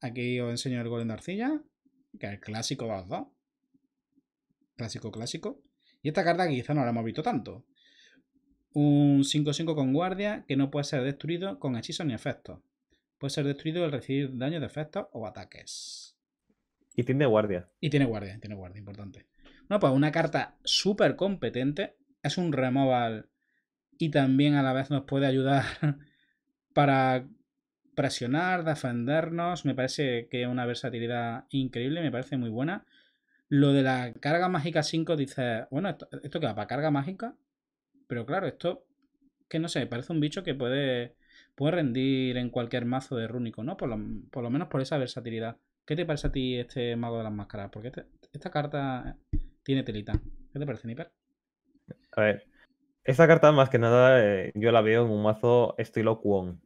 Aquí os enseño el golem de arcilla, que es el clásico 2 Clásico, clásico. Y esta carta quizá no la hemos visto tanto. Un 5-5 con guardia que no puede ser destruido con hechizos ni efectos. Puede ser destruido al recibir daño de efectos o ataques. Y tiene guardia. Y tiene guardia, tiene guardia, importante. Bueno, pues una carta súper competente. Es un removal y también a la vez nos puede ayudar para presionar, defendernos. Me parece que es una versatilidad increíble, me parece muy buena. Lo de la carga mágica 5 dice, bueno, esto, que va para carga mágica, pero claro, esto, que no sé, parece un bicho que puede, puede rendir en cualquier mazo de rúnico, ¿no? Por lo, menos por esa versatilidad. ¿Qué te parece a ti este mago de las máscaras? Porque esta carta tiene telita. ¿Qué te parece, Niper? A ver, esta carta más que nada eh, yo la veo en un mazo estilo Kwon.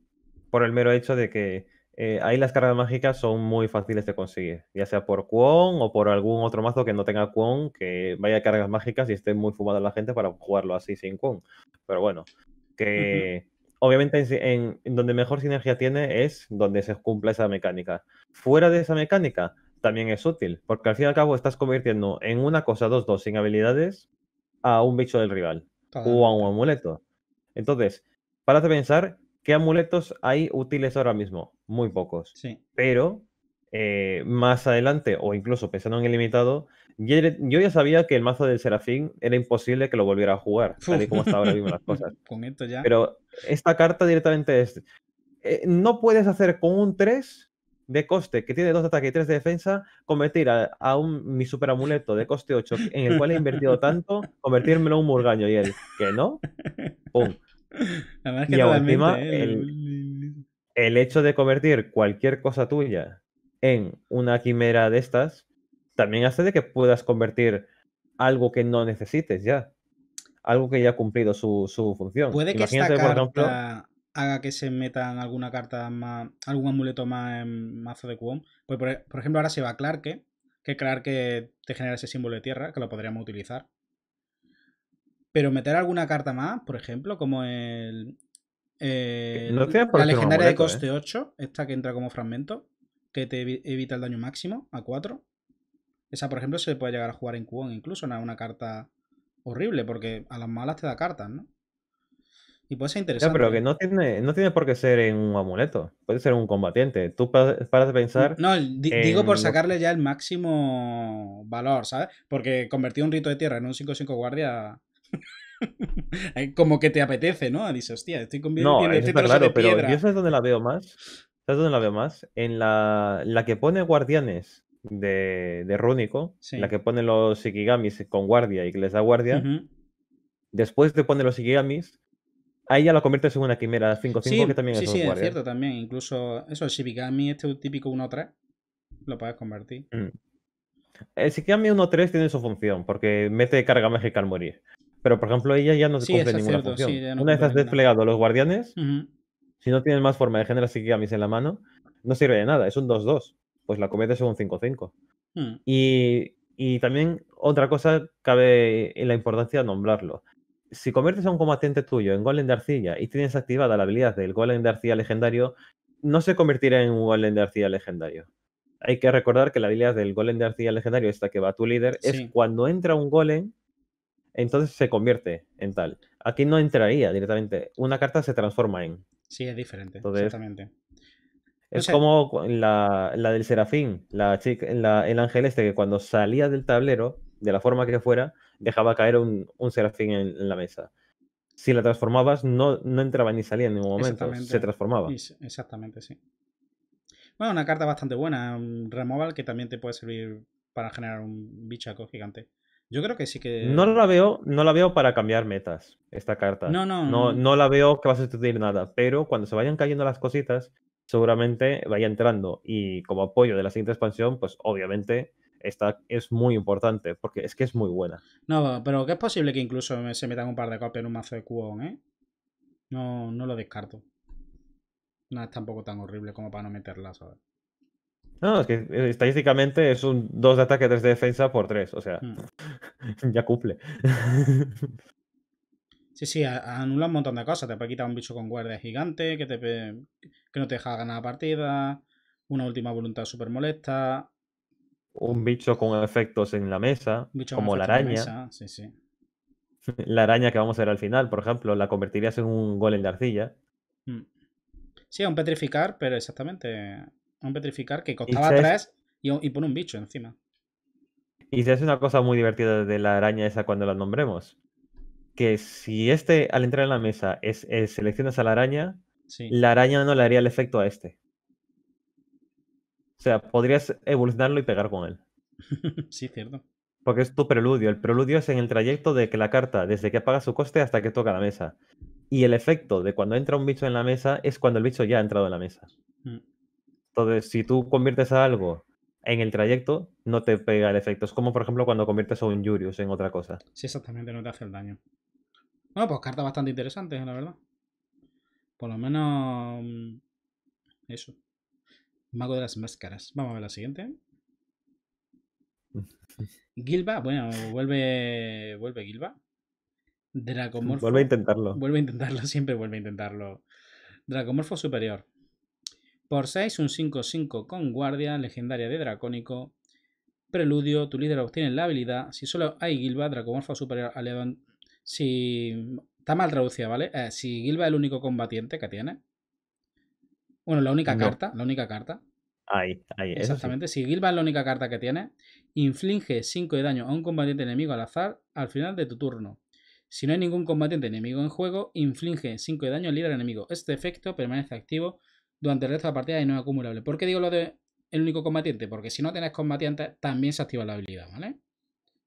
Por el mero hecho de que eh, ahí las cargas mágicas son muy fáciles de conseguir, ya sea por Quon o por algún otro mazo que no tenga Quon, que vaya a cargas mágicas y esté muy fumada la gente para jugarlo así sin Quon. Pero bueno, que obviamente en, donde mejor sinergia tiene es donde se cumpla esa mecánica. Fuera de esa mecánica también es útil, porque al fin y al cabo estás convirtiendo en una cosa dos dos sin habilidades a un bicho del rival o a un amuleto. Entonces, para pensar qué amuletos hay útiles ahora mismo muy pocos. Sí. Pero eh, más adelante, o incluso pensando en el limitado, yo, ya sabía que el mazo del Serafín era imposible que lo volviera a jugar, tal y como está ahora mismo las cosas. ya. Pero esta carta directamente es. Eh, no puedes hacer con un 3 de coste que tiene 2 de ataque y 3 de defensa, convertir a, un, mi super amuleto de coste 8 en el cual he invertido tanto, convertírmelo en un murgaño y él, que no, ¡pum! La verdad es que y última, eh, el, el hecho de convertir cualquier cosa tuya en una quimera de estas también hace de que puedas convertir algo que no necesites ya. Algo que ya ha cumplido su, función. Puede que haga que se metan alguna carta más, algún amuleto más en mazo de Qom? Pues e, por, ejemplo, ahora se va a Clark, que que te genera ese símbolo de tierra, que lo podríamos utilizar. Pero meter alguna carta más, por ejemplo, como el, eh, la legendaria de coste 8, ¿eh? esta que entra como fragmento, que te evita el daño máximo a 4. Esa, por ejemplo, se puede llegar a jugar en Cubón, incluso una, una carta horrible, porque a las malas te da cartas, ¿no? Y puede ser interesante. pero que no tiene, no tiene por qué ser en un amuleto. Puede ser un combatiente. Tú paras de pensar. No, digo por sacarle ya el máximo valor, ¿sabes? Porque convertir un rito de tierra en un 5-5 guardia. Como que te apetece, ¿no? Dices, hostia, estoy convirtiendo no, eso claro, pero piedra. yo sabes dónde la veo más. ¿Sabes dónde la veo más? En la, la que pone guardianes de, de Rúnico, la que pone los Ikigamis con guardia y que les da guardia. Después te pone los Ikigamis, ahí ya lo conviertes en una quimera 5-5 sí, que también sí, es Sí, sí, es cierto también. Incluso eso, el Shibigami, este típico 1-3, lo puedes convertir. Mm. El Shikigami 1-3 tiene su función, porque mete carga mágica al morir. Pero, por ejemplo, ella ya no se cumple ninguna función. Una vez has desplegado los guardianes, si no tienes más forma de generar mis en la mano, no sirve de nada. Es un 2-2. Pues la cometes es un 5-5. Mm. y, también otra cosa cabe en la importancia de nombrarlo. Si conviertes a un combatiente tuyo en golem de arcilla y tienes activada la habilidad del golem de arcilla legendario, no se convertirá en un golem de arcilla legendario hay que recordar que la habilidad del golem de arcilla legendario, esta que va a tu líder, es cuando entra un golem, entonces se convierte en tal. Aquí no entraría directamente. Una carta se transforma en. Sí, es diferente. exactamente. Es como la, la, del serafín, la la, el ángel este que cuando salía del tablero, de la forma que fuera, dejaba caer un, un serafín en, la mesa. Si la transformabas, no, no entraba ni salía en ningún momento. Se transformaba. Exactamente, sí. Bueno, una carta bastante buena. Un removal que también te puede servir para generar un bichaco gigante. Yo creo que sí que. No la veo, no la veo para cambiar metas, esta carta. No, no. No, mm. no la veo que va a sustituir nada. Pero cuando se vayan cayendo las cositas, seguramente vaya entrando. Y como apoyo de la siguiente expansión, pues obviamente esta es muy importante, porque es que es muy buena. No, pero que es posible que incluso se metan un par de copias en un mazo de cuón, ¿eh? No, no lo descarto. Nada, es tampoco tan horrible como para no meterla, ¿sabes? No, es que eh, estadísticamente es un 2 de ataque, 3 de defensa por 3. O sea, mm. ya cumple. Sí, sí, anula un montón de cosas. Te puede quitar un bicho con guardia gigante, que, te, que no te deja ganar la partida, una última voluntad súper molesta. Un bicho con efectos en la mesa, como la araña. La, sí, sí. la araña que vamos a ver al final, por ejemplo, la convertirías en un golem de arcilla. Mm. Sí, a un petrificar, pero exactamente un petrificar que costaba atrás y, pone un bicho encima. Y se hace una cosa muy divertida de la araña esa cuando la nombremos. Que si este, al entrar en la mesa, es, seleccionas a la araña, la araña no le haría el efecto a este. O sea, podrías evolucionarlo y pegar con él. sí, cierto. Porque es tu preludio. El preludio es en el trayecto de que la carta, desde que apaga su coste hasta que toca la mesa. Y el efecto de cuando entra un bicho en la mesa es cuando el bicho ya ha entrado en la mesa. Mm. Entonces, si tú conviertes a algo en el trayecto, no te pega el efecto. Es como, por ejemplo, cuando conviertes a un Yurius en otra cosa. Sí, exactamente, no te hace el daño. Bueno, pues cartas bastante interesantes, la verdad. Por lo menos. Mm, eso. Mago de las máscaras. Vamos a ver la siguiente. Gilba, bueno, vuelve. Vuelve Gilba. Dracomorfo. Vuelve a intentarlo. Vuelve a intentarlo, siempre vuelve a intentarlo. Dracomorfo superior. Por 6, un 5-5 con guardia, legendaria de dracónico. Preludio, tu líder obtiene la habilidad. Si solo hay Gilba, Dracomorfo superior a León. Si. Está mal traducida, ¿vale? Eh, si Gilba es el único combatiente que tiene. Bueno, la única carta, la única carta. Ahí, ahí. Exactamente. Si Gilba es la única carta que tiene, inflige 5 de daño a un combatiente enemigo al azar al final de tu turno. Si no hay ningún combatiente enemigo en juego, inflige 5 de daño al líder enemigo. Este efecto permanece activo durante el resto de la partida y no es acumulable. ¿Por qué digo lo de el único combatiente? Porque si no tienes combatiente también se activa la habilidad, ¿vale?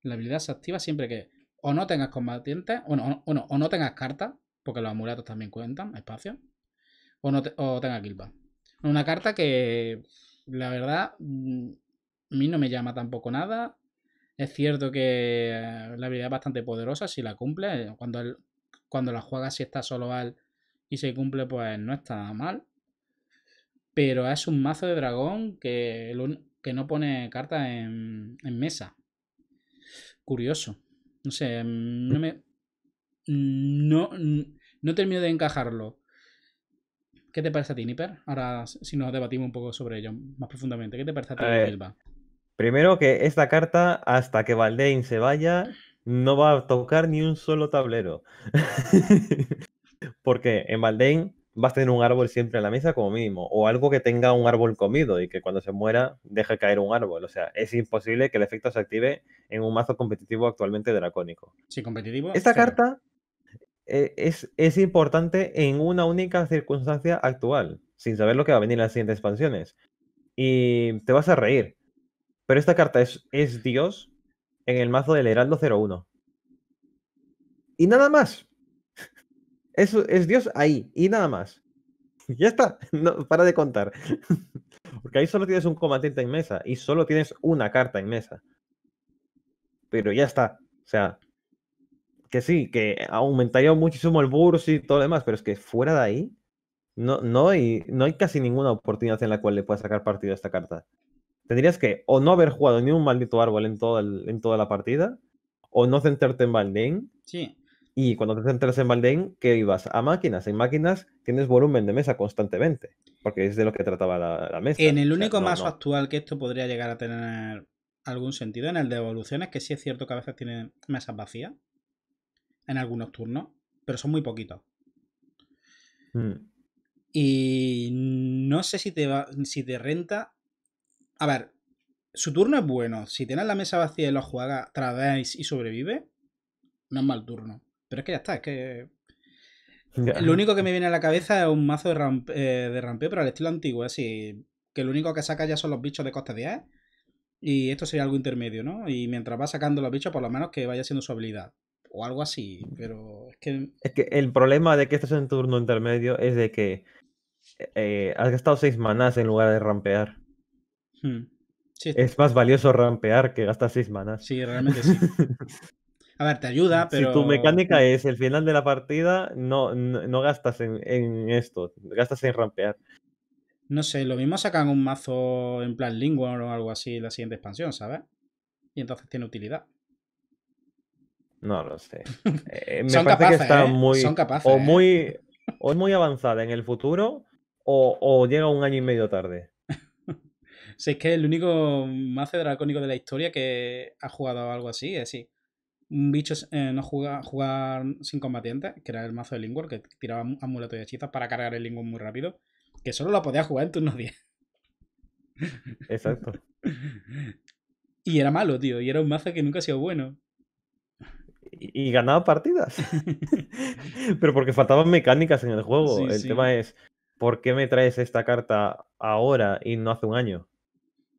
La habilidad se activa siempre que o no tengas combatiente o no, o no, tengas carta porque los amuletos también cuentan, espacio, o, no o tengas guilba. Una carta que, la verdad, mm, a mí no me llama tampoco nada. Es cierto que eh, la habilidad es bastante poderosa si la cumple. Cuando, el, cuando la juegas si está solo al y se cumple, pues no está mal. Pero es un mazo de dragón que, que no pone carta en, mesa. Curioso. No sé, mm, no me. No, no termino de encajarlo. ¿Qué te parece a ti, Niper? Ahora, si nos debatimos un poco sobre ello más profundamente, ¿qué te parece a ti, Elba? Primero que esta carta, hasta que Valdein se vaya, no va a tocar ni un solo tablero. Porque en Valdein vas a tener un árbol siempre en la mesa como mínimo, o algo que tenga un árbol comido y que cuando se muera deje caer un árbol. O sea, es imposible que el efecto se active en un mazo competitivo actualmente dracónico. Sí, competitivo. Esta carta eh, es, es, importante en una única circunstancia actual, sin saber lo que va a venir en las siguientes expansiones. Y te vas a reír. Pero esta carta es, es Dios en el mazo del Heraldo 01. Y nada más es Dios ahí y nada más. Ya está, para de contar. Porque ahí solo tienes un combatiente en mesa y solo tienes una carta en mesa. Pero ya está. O sea, que sí, que aumentaría muchísimo el bursi y todo lo demás, pero es que fuera de ahí, no, no, hay, no hay casi ninguna oportunidad en la cual le puedas sacar partido a esta carta. Tendrías que o no haber jugado ni un maldito árbol en, en toda la partida, o no centrarte en Baldain. Sí. Y cuando te centras en Valdén que ibas a máquinas. En máquinas tienes volumen de mesa constantemente, porque es de lo que trataba la, mesa. En el único mazo actual que esto podría llegar a tener algún sentido, en el de evoluciones, que sí es cierto que a veces tienen mesas vacías, en algunos turnos, pero son muy poquitos. Mm. Y no sé si te, si te renta. A ver, su turno es bueno. Si tienes la mesa vacía y lo juegas, tradáis y sobrevive, no es mal turno. Pero es que ya está, es que. Lo único que me viene a la cabeza es un mazo de, eh, de rampeo, pero al estilo antiguo, es que lo único que saca ya son los bichos de coste 10. Y esto sería algo intermedio, ¿no? Y mientras va sacando los bichos, por lo menos que vaya siendo su habilidad. O algo así, pero es que. Es que el problema de que es en turno intermedio es de que eh, eh, has gastado 6 manas en lugar de rampear. Hmm. Es más valioso rampear que gastar 6 manas Sí, realmente sí. A ver, te ayuda, pero. Si tu mecánica es el final de la partida, no, gastas en, esto, gastas en rampear. No sé, lo mismo sacan un mazo en plan Lingua o algo así en la siguiente expansión, ¿sabes? Y entonces tiene utilidad. No lo sé. Son capaces, está ¿eh? muy. Son o muy. es muy avanzada en el futuro, o, llega un año y medio tarde. Si es que es el único mazo dracónico de la historia que ha jugado algo así, es sí. Un bicho eh, no jugar, jugar sin combatiente, que era el mazo de Lingual, que tiraba amuleto y hechizas para cargar el Lingual muy rápido, que solo lo podía jugar en turno 10. Exacto. y era malo, tío, y era un mazo que nunca ha sido bueno. Y, ganaba partidas. Pero porque faltaban mecánicas en el juego. el tema es, ¿por qué me traes esta carta ahora y no hace un año?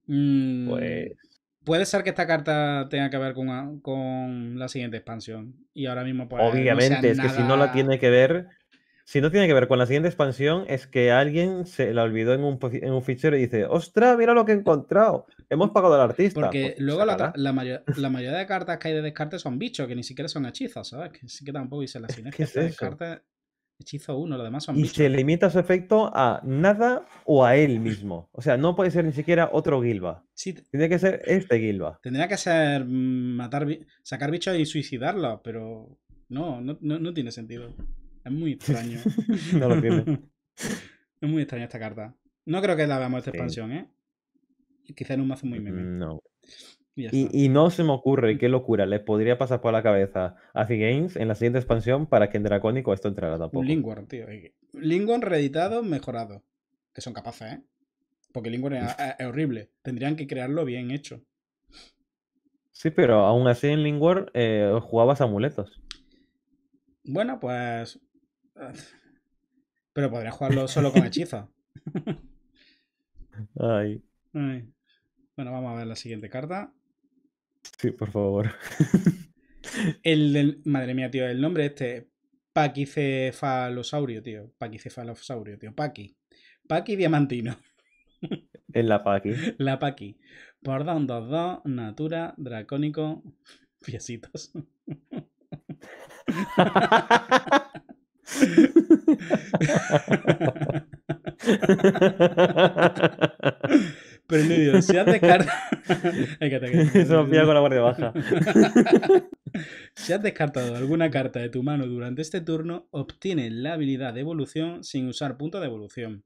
Mm, pues puede ser que esta carta tenga que ver con, la siguiente expansión. Y ahora mismo, pues, Obviamente, es que si no la tiene que ver. Si no tiene que ver con la siguiente expansión, es que alguien se la olvidó en un, en un fichero y dice: ostra mira lo que he encontrado! Hemos pagado al artista. Porque pues, luego la, mayoría de cartas que hay de descarte son bichos, que ni siquiera son hechizos, ¿sabes? Que sí que tampoco dice la sinergia. ¿Qué es Hechizo 1, lo demás son Y se limita su efecto a nada o a él mismo. O sea, no puede ser ni siquiera otro Gilba. Sí. Tiene que ser este Gilba. Tendría que ser mm, matar, sacar bichos y suicidarlos, pero no, no, tiene sentido. Es muy extraño. no lo tiene. es muy extraña esta carta. No creo que la veamos esta expansión, ¿eh? Quizá en un mazo muy meme. No. Y, no se me ocurre qué locura le podría pasar por la cabeza a The Games en la siguiente expansión para que en Dracónico esto entrara tampoco. Lingward tío. Eh, Lingward reeditado, mejorado. Que son capaces, ¿eh? Porque Lingward es, eh, horrible. Tendrían que crearlo bien hecho. Sí, pero aún así en Lingward eh, jugabas amuletos. Bueno, pues. Pero podrías jugarlo solo con hechiza Ay. Bueno, vamos a ver la siguiente carta. Sí, por favor. el, madre mía, tío, el nombre este. Paquicefalosaurio, tío. Paquicefalosaurio, tío. Paqui. Paqui Diamantino. Es la Paqui. La Paqui. Por don dos Natura, Dracónico, Piesitos. Pero con la baja. si has descartado alguna carta de tu mano durante este turno, obtienes la habilidad de evolución sin usar punto de evolución.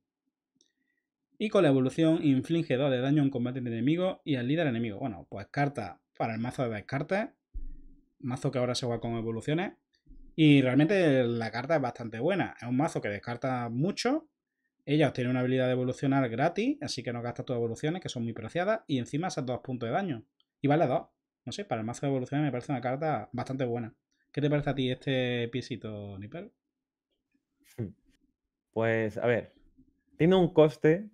Y con la evolución inflige 2 de daño a un combate de enemigo y al líder enemigo. Bueno, pues carta para el mazo de descarte Mazo que ahora se juega con evoluciones. Y realmente la carta es bastante buena. Es un mazo que descarta mucho, ella obtiene una habilidad de evolucionar gratis, así que no gasta tus evoluciones, que son muy preciadas, y encima esas dos puntos de daño. Y vale dos. No sé, para el mazo de evoluciones me parece una carta bastante buena. ¿Qué te parece a ti este pisito, Nippel? Hmm. Pues, a ver, tiene un coste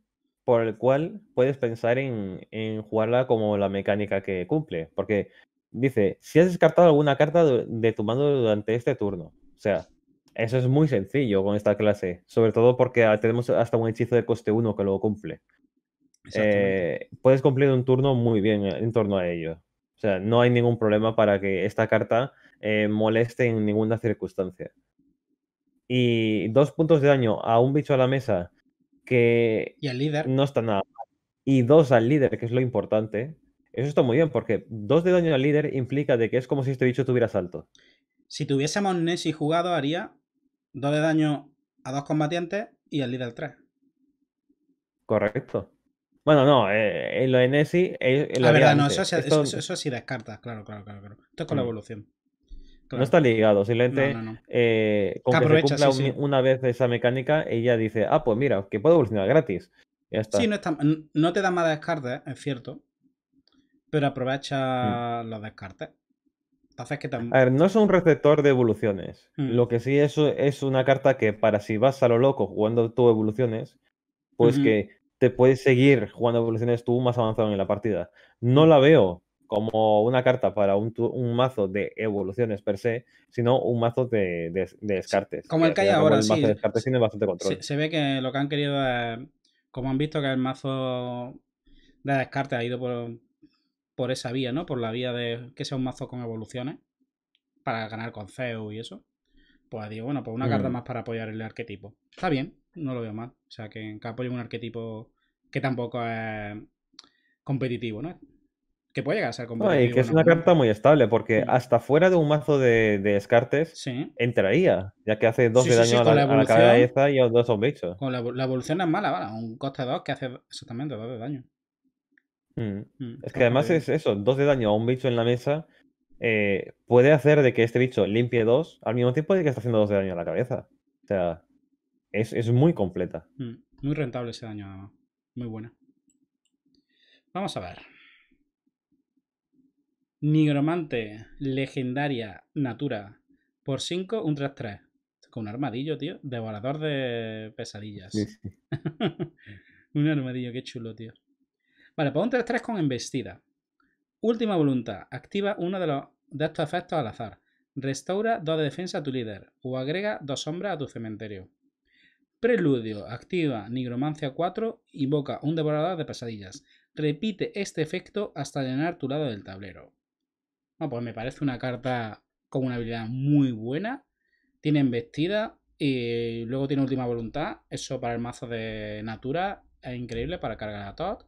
por el cual puedes pensar en, en jugarla como la mecánica que cumple. Porque dice, si has descartado alguna carta de tu mando durante este turno, o sea, eso es muy sencillo con esta clase, sobre todo porque tenemos hasta un hechizo de coste 1 que lo cumple. Eh, puedes cumplir un turno muy bien eh, en torno a ello. O sea, no hay ningún problema para que esta carta eh, moleste en ninguna circunstancia. Y dos puntos de daño a un bicho a la mesa que y líder. no está nada mal. Y dos al líder, que es lo importante. Eso está muy bien, porque dos de daño al líder implica de que es como si este bicho tuviera salto. Si tuviésemos a jugado, haría 2 de daño a dos combatientes y al líder 3. Correcto. Bueno, no, eh, en eh, lo de ah, la verdad, no, eso, eso, sí descartas, claro, claro, claro, claro. Esto es con la mm. evolución. No está ligado, simplemente una vez esa mecánica, ella dice, ah, pues mira, que puedo evolucionar gratis. Sí, no, te da más descartes, es cierto, pero aprovecha mm. los descartes. A ver, no es un receptor de evoluciones. Mm. Lo que sí es, es una carta que para si vas a lo loco jugando tu evoluciones, pues que te puedes seguir jugando evoluciones tú más avanzado en la partida. No mm. la veo como una carta para un, mazo de evoluciones per se, sino un mazo de, descartes. Como el que hay ahora, el mazo De descartes tiene bastante control. Se, ve que lo que han querido, como han visto que el mazo de descartes ha ido por, por esa vía, ¿no? Por la vía de que sea un mazo con evoluciones para ganar con ceo y eso. Pues digo, bueno, pues una carta mm. más para apoyar el arquetipo. Está bien, no lo veo mal. O sea, que, en que hay un arquetipo que tampoco es competitivo, ¿no? Que puede llegar a ser competitivo. y que es una carta muy estable, porque mm. hasta fuera de un mazo de, descartes entraría, ya que hace dos de daño a, la, cabeza y a dos son bichos. Con la, la, evolución es mala, ¿vale? Un coste 2 que hace exactamente dos de daño. Mm. Mm, es que además es eso, dos de daño a un bicho en la mesa eh, puede hacer de que este bicho limpie dos al mismo tiempo de que está haciendo dos de daño a la cabeza. O sea, es, muy completa. Mm, muy rentable ese daño, muy buena. Vamos a ver. Nigromante, legendaria, natura. Por 5, un 3-3. Con un armadillo, tío. Devorador de pesadillas. un armadillo, qué chulo, tío. Vale, pues un 3-3 con embestida. Última voluntad. Activa uno de, los, de estos efectos al azar. Restaura dos de defensa a tu líder o agrega dos sombras a tu cementerio. Preludio. Activa Nigromancia 4. Invoca un devorador de pesadillas. Repite este efecto hasta llenar tu lado del tablero. Ah, pues me parece una carta con una habilidad muy buena. Tiene embestida y luego tiene última voluntad. Eso para el mazo de Natura es increíble para cargar a Todd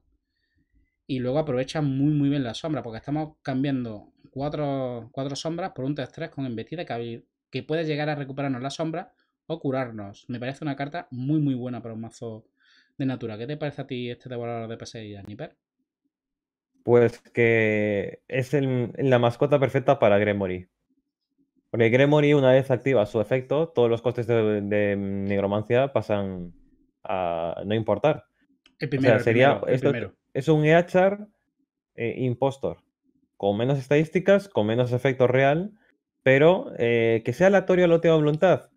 y luego aprovecha muy muy bien la sombra, porque estamos cambiando cuatro, cuatro sombras por un 3-3 con embestida que, que puede llegar a recuperarnos la sombra o curarnos. Me parece una carta muy muy buena para un mazo de natura. ¿Qué te parece a ti este devorador de pesadillas, Sniper? Pues que es la mascota perfecta para Gremory. Porque Gremory, una vez activa su efecto, todos los costes de, de pasan a no importar. El primero, sería es un e EHR impostor, con menos estadísticas, con menos efecto real, pero eh, que sea aleatorio a la última voluntad.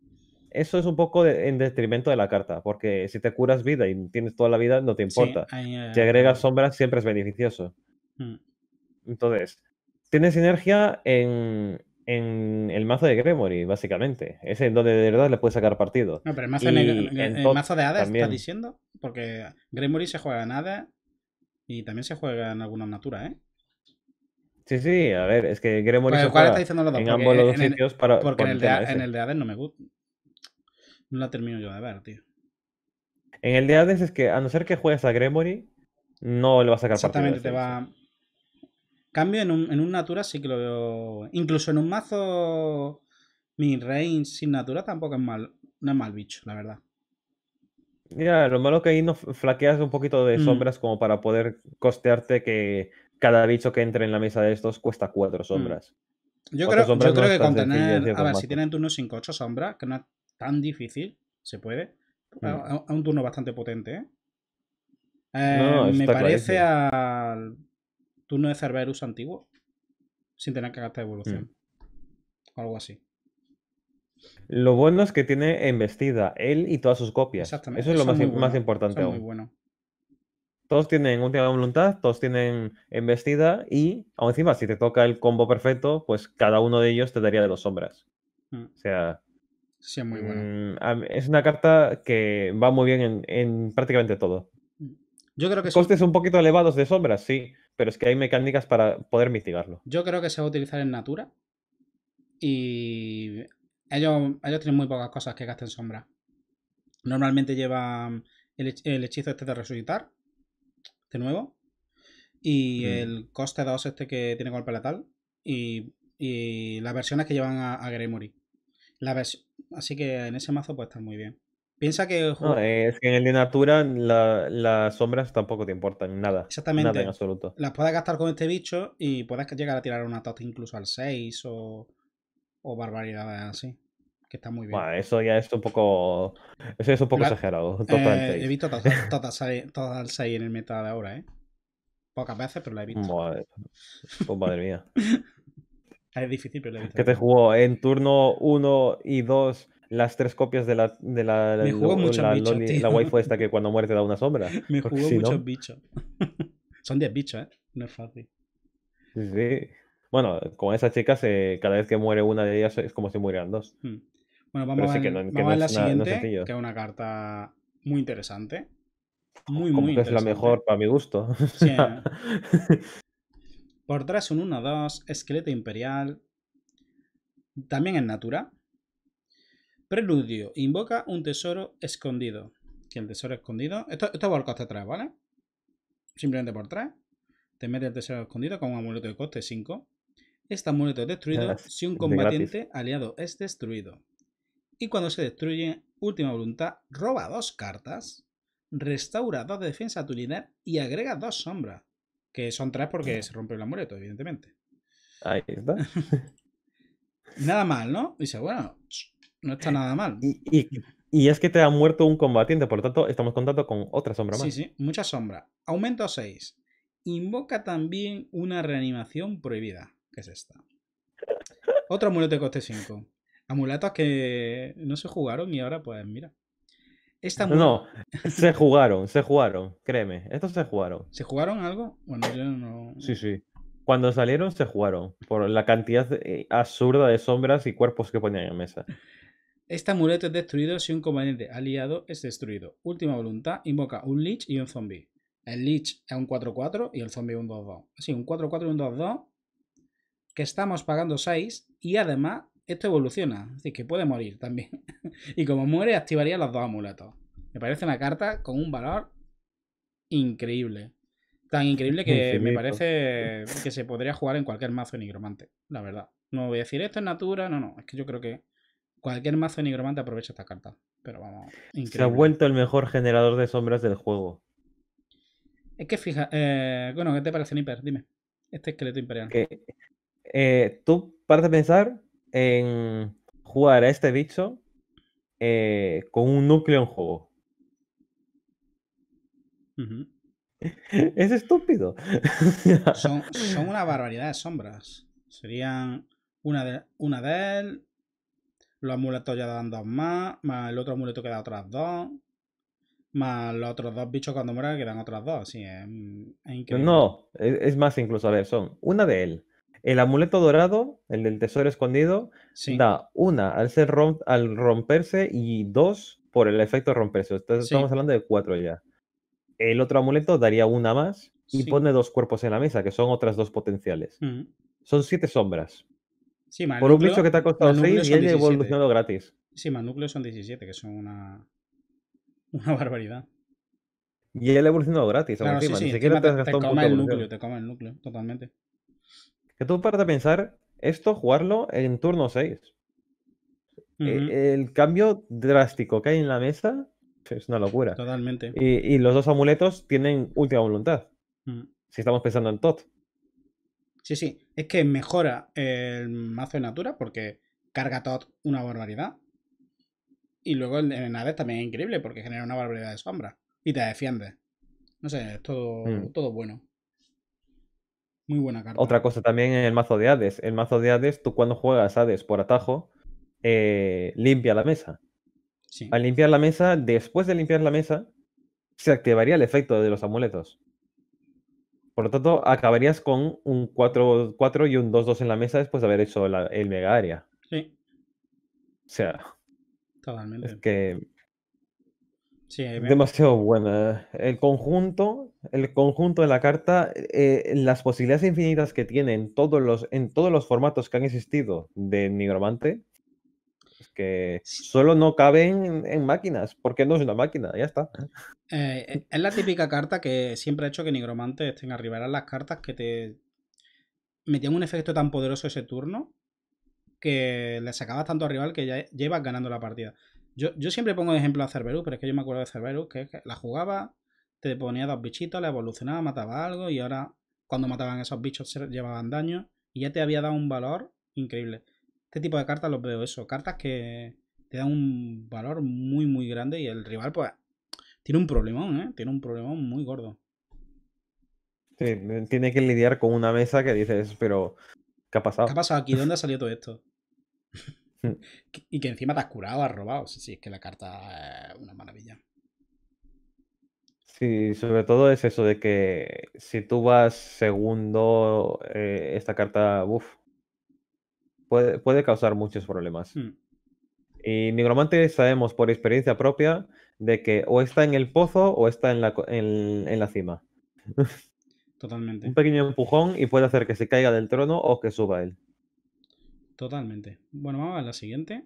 Eso es un poco en detrimento de la carta, porque si te curas vida y tienes toda la vida, no te importa. Si eh, agregas sombras, siempre es beneficioso. Mm. Entonces, tiene sinergia en, el mazo de Gremory, básicamente. Es en donde de verdad le puedes sacar partido. No, pero el mazo, mazo de Hades, está diciendo? Porque Gremory se juega nada. Y también se juega en alguna natura, ¿eh? Sí, sí, a ver, es que Gremory pues, se diciendo en ambos sitios para... Porque en, el de, Hades no me gusta. No la termino yo de ver, tío. En el de Hades es que a no ser que juegues a Gremory, no le vas a sacar Exactamente, te va... Cambio en un, en un Natura sí que lo veo... Incluso en un mazo mi Rain sin Natura tampoco es mal... No es mal bicho, la verdad. Ya, lo malo que ahí no flaqueas un poquito de mm. sombras como para poder costearte que cada bicho que entre en la mesa de estos cuesta cuatro mm. sombras. Yo, creo, que con tener. A ver, si tienen turno 5, 8 sombras, que no es tan difícil, se puede. A, mm. un turno bastante potente, ¿eh? eh me parece al turno de Cerberus antiguo, sin tener que gastar evolución. O algo así. Lo bueno es que tiene embestida él y todas sus copias. Exactamente. Eso es lo más, importante bueno. Todos tienen última voluntad, todos tienen embestida y, aún encima, si te toca el combo perfecto, pues cada uno de ellos te daría de dos sombras. Mm. O sea, Sí, muy bueno. Mm, es una carta que va muy bien en, prácticamente todo. Mm. Yo creo que Costes un poquito elevados de sombras, sí, pero es que hay mecánicas para poder mitigarlo. Yo creo que se va a utilizar en Natura. Y ellos, tienen muy pocas cosas que gasten sombra. Normalmente llevan mm, el, hechizo este de resucitar, de nuevo, y el coste 2 este que tiene golpe letal, y, y las versiones que llevan a, a Gremory. Así que en ese mazo puede estar muy bien. Piensa que. No, es que en el de Natura las sombras tampoco te importan nada. Exactamente. Nada en absoluto. Las puedes gastar con este bicho y puedes llegar a tirar una tota incluso al 6 o, o barbaridades así que está muy bien. eso ya es un poco, eso es un poco exagerado. he eh, visto todas, todas, las 6 en el meta de ahora, ¿eh? Pocas veces, pero la he visto. Pues madre, mía. es difícil, pero la he visto. Que te jugó en turno 1 y 2 las tres copias de la de la, la, Loli, waifu esta que cuando muere te da una sombra. Me jugó muchos bichos. Son 10 bichos, ¿eh? No es fácil. Sí. Bueno, con esas chicas cada vez que muere una de ellas es como si murieran dos. Hmm. Bueno, vamos, a, ver, la siguiente, que es una carta muy interesante. Muy, muy interesante. Es la mejor para mi gusto. Por 3, un 1-2, esqueleto imperial. También en natura. Preludio, invoca un tesoro escondido. Que el tesoro escondido. Esto, esto va al coste 3, ¿vale? Simplemente por 3. Te mete el tesoro escondido con un amuleto de coste 5. Este amuleto es destruido ah, si un combatiente aliado es destruido. Y cuando se destruye Última Voluntad, roba dos cartas, restaura dos de defensa líder y agrega dos sombras. Que son tres porque se rompe el amuleto, evidentemente. Ahí está. nada mal, ¿no? Dice, bueno, no está nada mal. Y, es que te ha muerto un combatiente, por lo tanto, estamos contando con otra sombra más. Sí, sí, mucha sombra. Aumento seis. Invoca también una reanimación prohibida, que es esta. Otro amuleto de coste 5. Amuletos que no se jugaron y ahora pues mira. no, se jugaron, se jugaron, créeme, estos se jugaron. ¿Se jugaron algo? Bueno, yo no... Sí, sí. Cuando salieron se jugaron, por la cantidad eh, absurda de sombras y cuerpos que ponían en mesa. Este amuleto es destruido si un componente aliado es destruido. Última voluntad, invoca un Lich y un zombie. El Lich es un 4-4 y el zombie un 2-2. Así, un 4-4 y un 2-2 que estamos pagando 6 y además esto evoluciona, así que puede morir también. y como muere, activaría los dos amuletos. Me parece una carta con un valor increíble. Tan increíble que me parece que se podría jugar en cualquier mazo de nigromante, la verdad. No voy a decir esto en natura, no, no. Es que yo creo que cualquier mazo de nigromante aprovecha esta carta. Pero vamos, increíble. Se ha vuelto el mejor generador de sombras del juego. Es que fija, eh, bueno, ¿qué te parece, Nipper? Dime. Este esqueleto imperial. ¿Tú eh, Tú, pensar en jugar a este bicho eh, con un núcleo en juego. es estúpido. son, una barbaridad de sombras. Serían una de, él, los amuletos ya dan dos más, más el otro amuleto que da otras dos, más los otros dos bichos cuando mueren que otras dos. Mm, no, e, es, más incluso, a ver, son una de él, el amuleto dorado, el del tesoro escondido, da una al, ser al romperse y dos por el efecto romperse. Entonces estamos hablando de cuatro ya. El otro amuleto daría una más y pone dos cuerpos en la mesa, que son otras dos potenciales. Mm. Son siete sombras. Sí, por un bicho que te ha costado seis y ha evolucionado gratis. Sí, más núcleos son 17, que son una, una barbaridad. Y le ha evolucionado gratis. Claro, encima. Sí, sí, te, te, te el núcleo, te coma el núcleo, totalmente. Que tú paras de pensar, esto jugarlo en turno 6. E, el cambio drástico que hay en la mesa es una locura. Totalmente. Y, los dos amuletos tienen última voluntad. Mm. Si estamos pensando en TOT. Sí, sí. Es que mejora el mazo de Natura porque carga TOT una barbaridad. Y luego el Nadez también es increíble porque genera una barbaridad de sombra. Y te defiende. No sé, es todo, mm. todo bueno. Muy buena carta. Otra cosa también en el mazo de Hades. El mazo de Hades, tú cuando juegas Hades por atajo, eh, limpia la mesa. Al limpiar la mesa, después de limpiar la mesa, se activaría el efecto de los amuletos. Por lo tanto, acabarías con un 4-4 y un 2-2 en la mesa después de haber hecho el mega área. Sí. O sea. Totalmente. Es que demasiado buena. El conjunto, el conjunto de la carta, eh, las posibilidades infinitas que tiene en todos los, en todos los formatos que han existido de Nigromante, es que solo no caben en, máquinas, porque no es una máquina, ya está. Eh, eh, es la típica carta que siempre ha hecho que Nigromante estén arriba. Eran las cartas que te metían un efecto tan poderoso ese turno que le sacabas tanto a rival que ya llevas ganando la partida. Yo, siempre pongo de ejemplo a Cerberus, pero es que yo me acuerdo de Cerberus, que, la jugaba, te ponía dos bichitos, la evolucionaba, mataba algo y ahora cuando mataban esos bichos se llevaban daño y ya te había dado un valor increíble. Este tipo de cartas los veo eso, cartas que te dan un valor muy muy grande y el rival pues tiene un problemón, ¿eh? tiene un problemón muy gordo. tiene que lidiar con una mesa que dices, pero ¿qué ha pasado? ¿Qué ha pasado aquí? ¿Dónde ha salido todo esto? Hmm. Y que encima te has curado, has robado. Sí, es que la carta es una maravilla. Sí, sobre todo es eso de que si tú vas segundo, eh, esta carta, puede, puede, causar muchos problemas. Hmm. Y Nigromante sabemos por experiencia propia de que o está en el pozo o está en la, en la cima. Totalmente. Un pequeño empujón y puede hacer que se caiga del trono o que suba él. Totalmente. Bueno, vamos a la siguiente.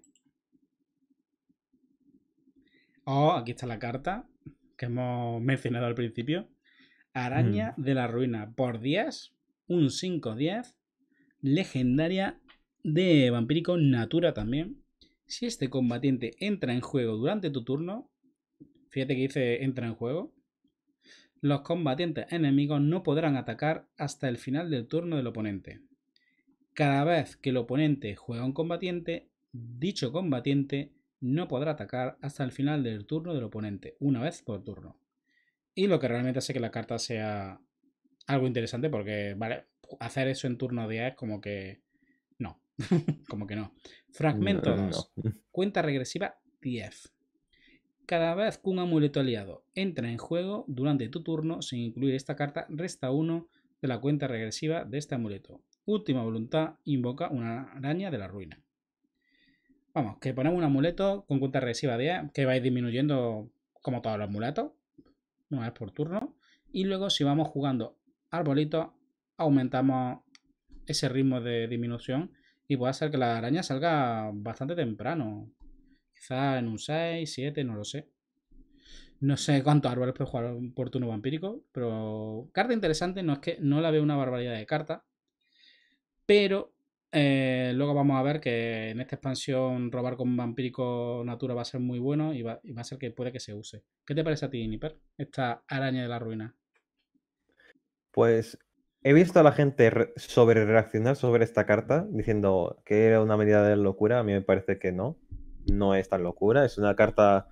Oh, aquí está la carta que hemos mencionado al principio. Araña mm. de la ruina por 10, un 5-10, legendaria de vampírico natura también. Si este combatiente entra en juego durante tu turno, fíjate que dice entra en juego, los combatientes enemigos no podrán atacar hasta el final del turno del oponente. Cada vez que el oponente juega un combatiente, dicho combatiente no podrá atacar hasta el final del turno del oponente, una vez por turno. Y lo que realmente hace que la carta sea algo interesante porque, vale, hacer eso en turno 10 es como que no, como que no. Fragmento 2. Cuenta regresiva 10. Cada vez que un amuleto aliado entra en juego durante tu turno sin incluir esta carta, resta 1 de la cuenta regresiva de este amuleto. Última voluntad invoca una araña de la ruina. Vamos, que ponemos un amuleto con cuenta regresiva de que vais disminuyendo como todos los amuletos, una vez por turno. Y luego si vamos jugando arbolitos, aumentamos ese ritmo de disminución y puede hacer que la araña salga bastante temprano. Quizá en un 6, 7, no lo sé. No sé cuántos árboles puede jugar por turno vampírico, pero carta interesante, no es que no la veo una barbaridad de carta, pero eh, luego vamos a ver que en esta expansión robar con vampírico natura va a ser muy bueno y va, a ser que puede que se use. ¿Qué te parece a ti, Nipper, Esta araña de la ruina. Pues he visto a la gente sobre reaccionar sobre esta carta diciendo que era una medida de locura. A mí me parece que no. No es tan locura. Es una carta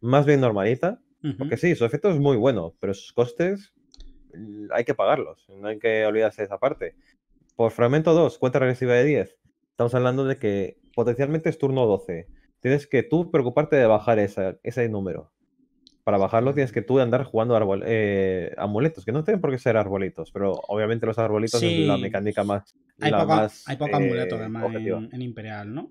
más bien normalita. Porque sí, su efecto es muy bueno, pero sus costes hay que pagarlos. No hay que olvidarse de esa parte por fragmento 2, cuenta regresiva de 10. Estamos hablando de que potencialmente es turno 12. Tienes que tú preocuparte de bajar ese número. Para bajarlo tienes que tú andar jugando eh, amuletos, que no tienen por qué ser arbolitos, pero obviamente los arbolitos es la mecánica más. Hay la más, hay eh, amuleto además en, Imperial, ¿no?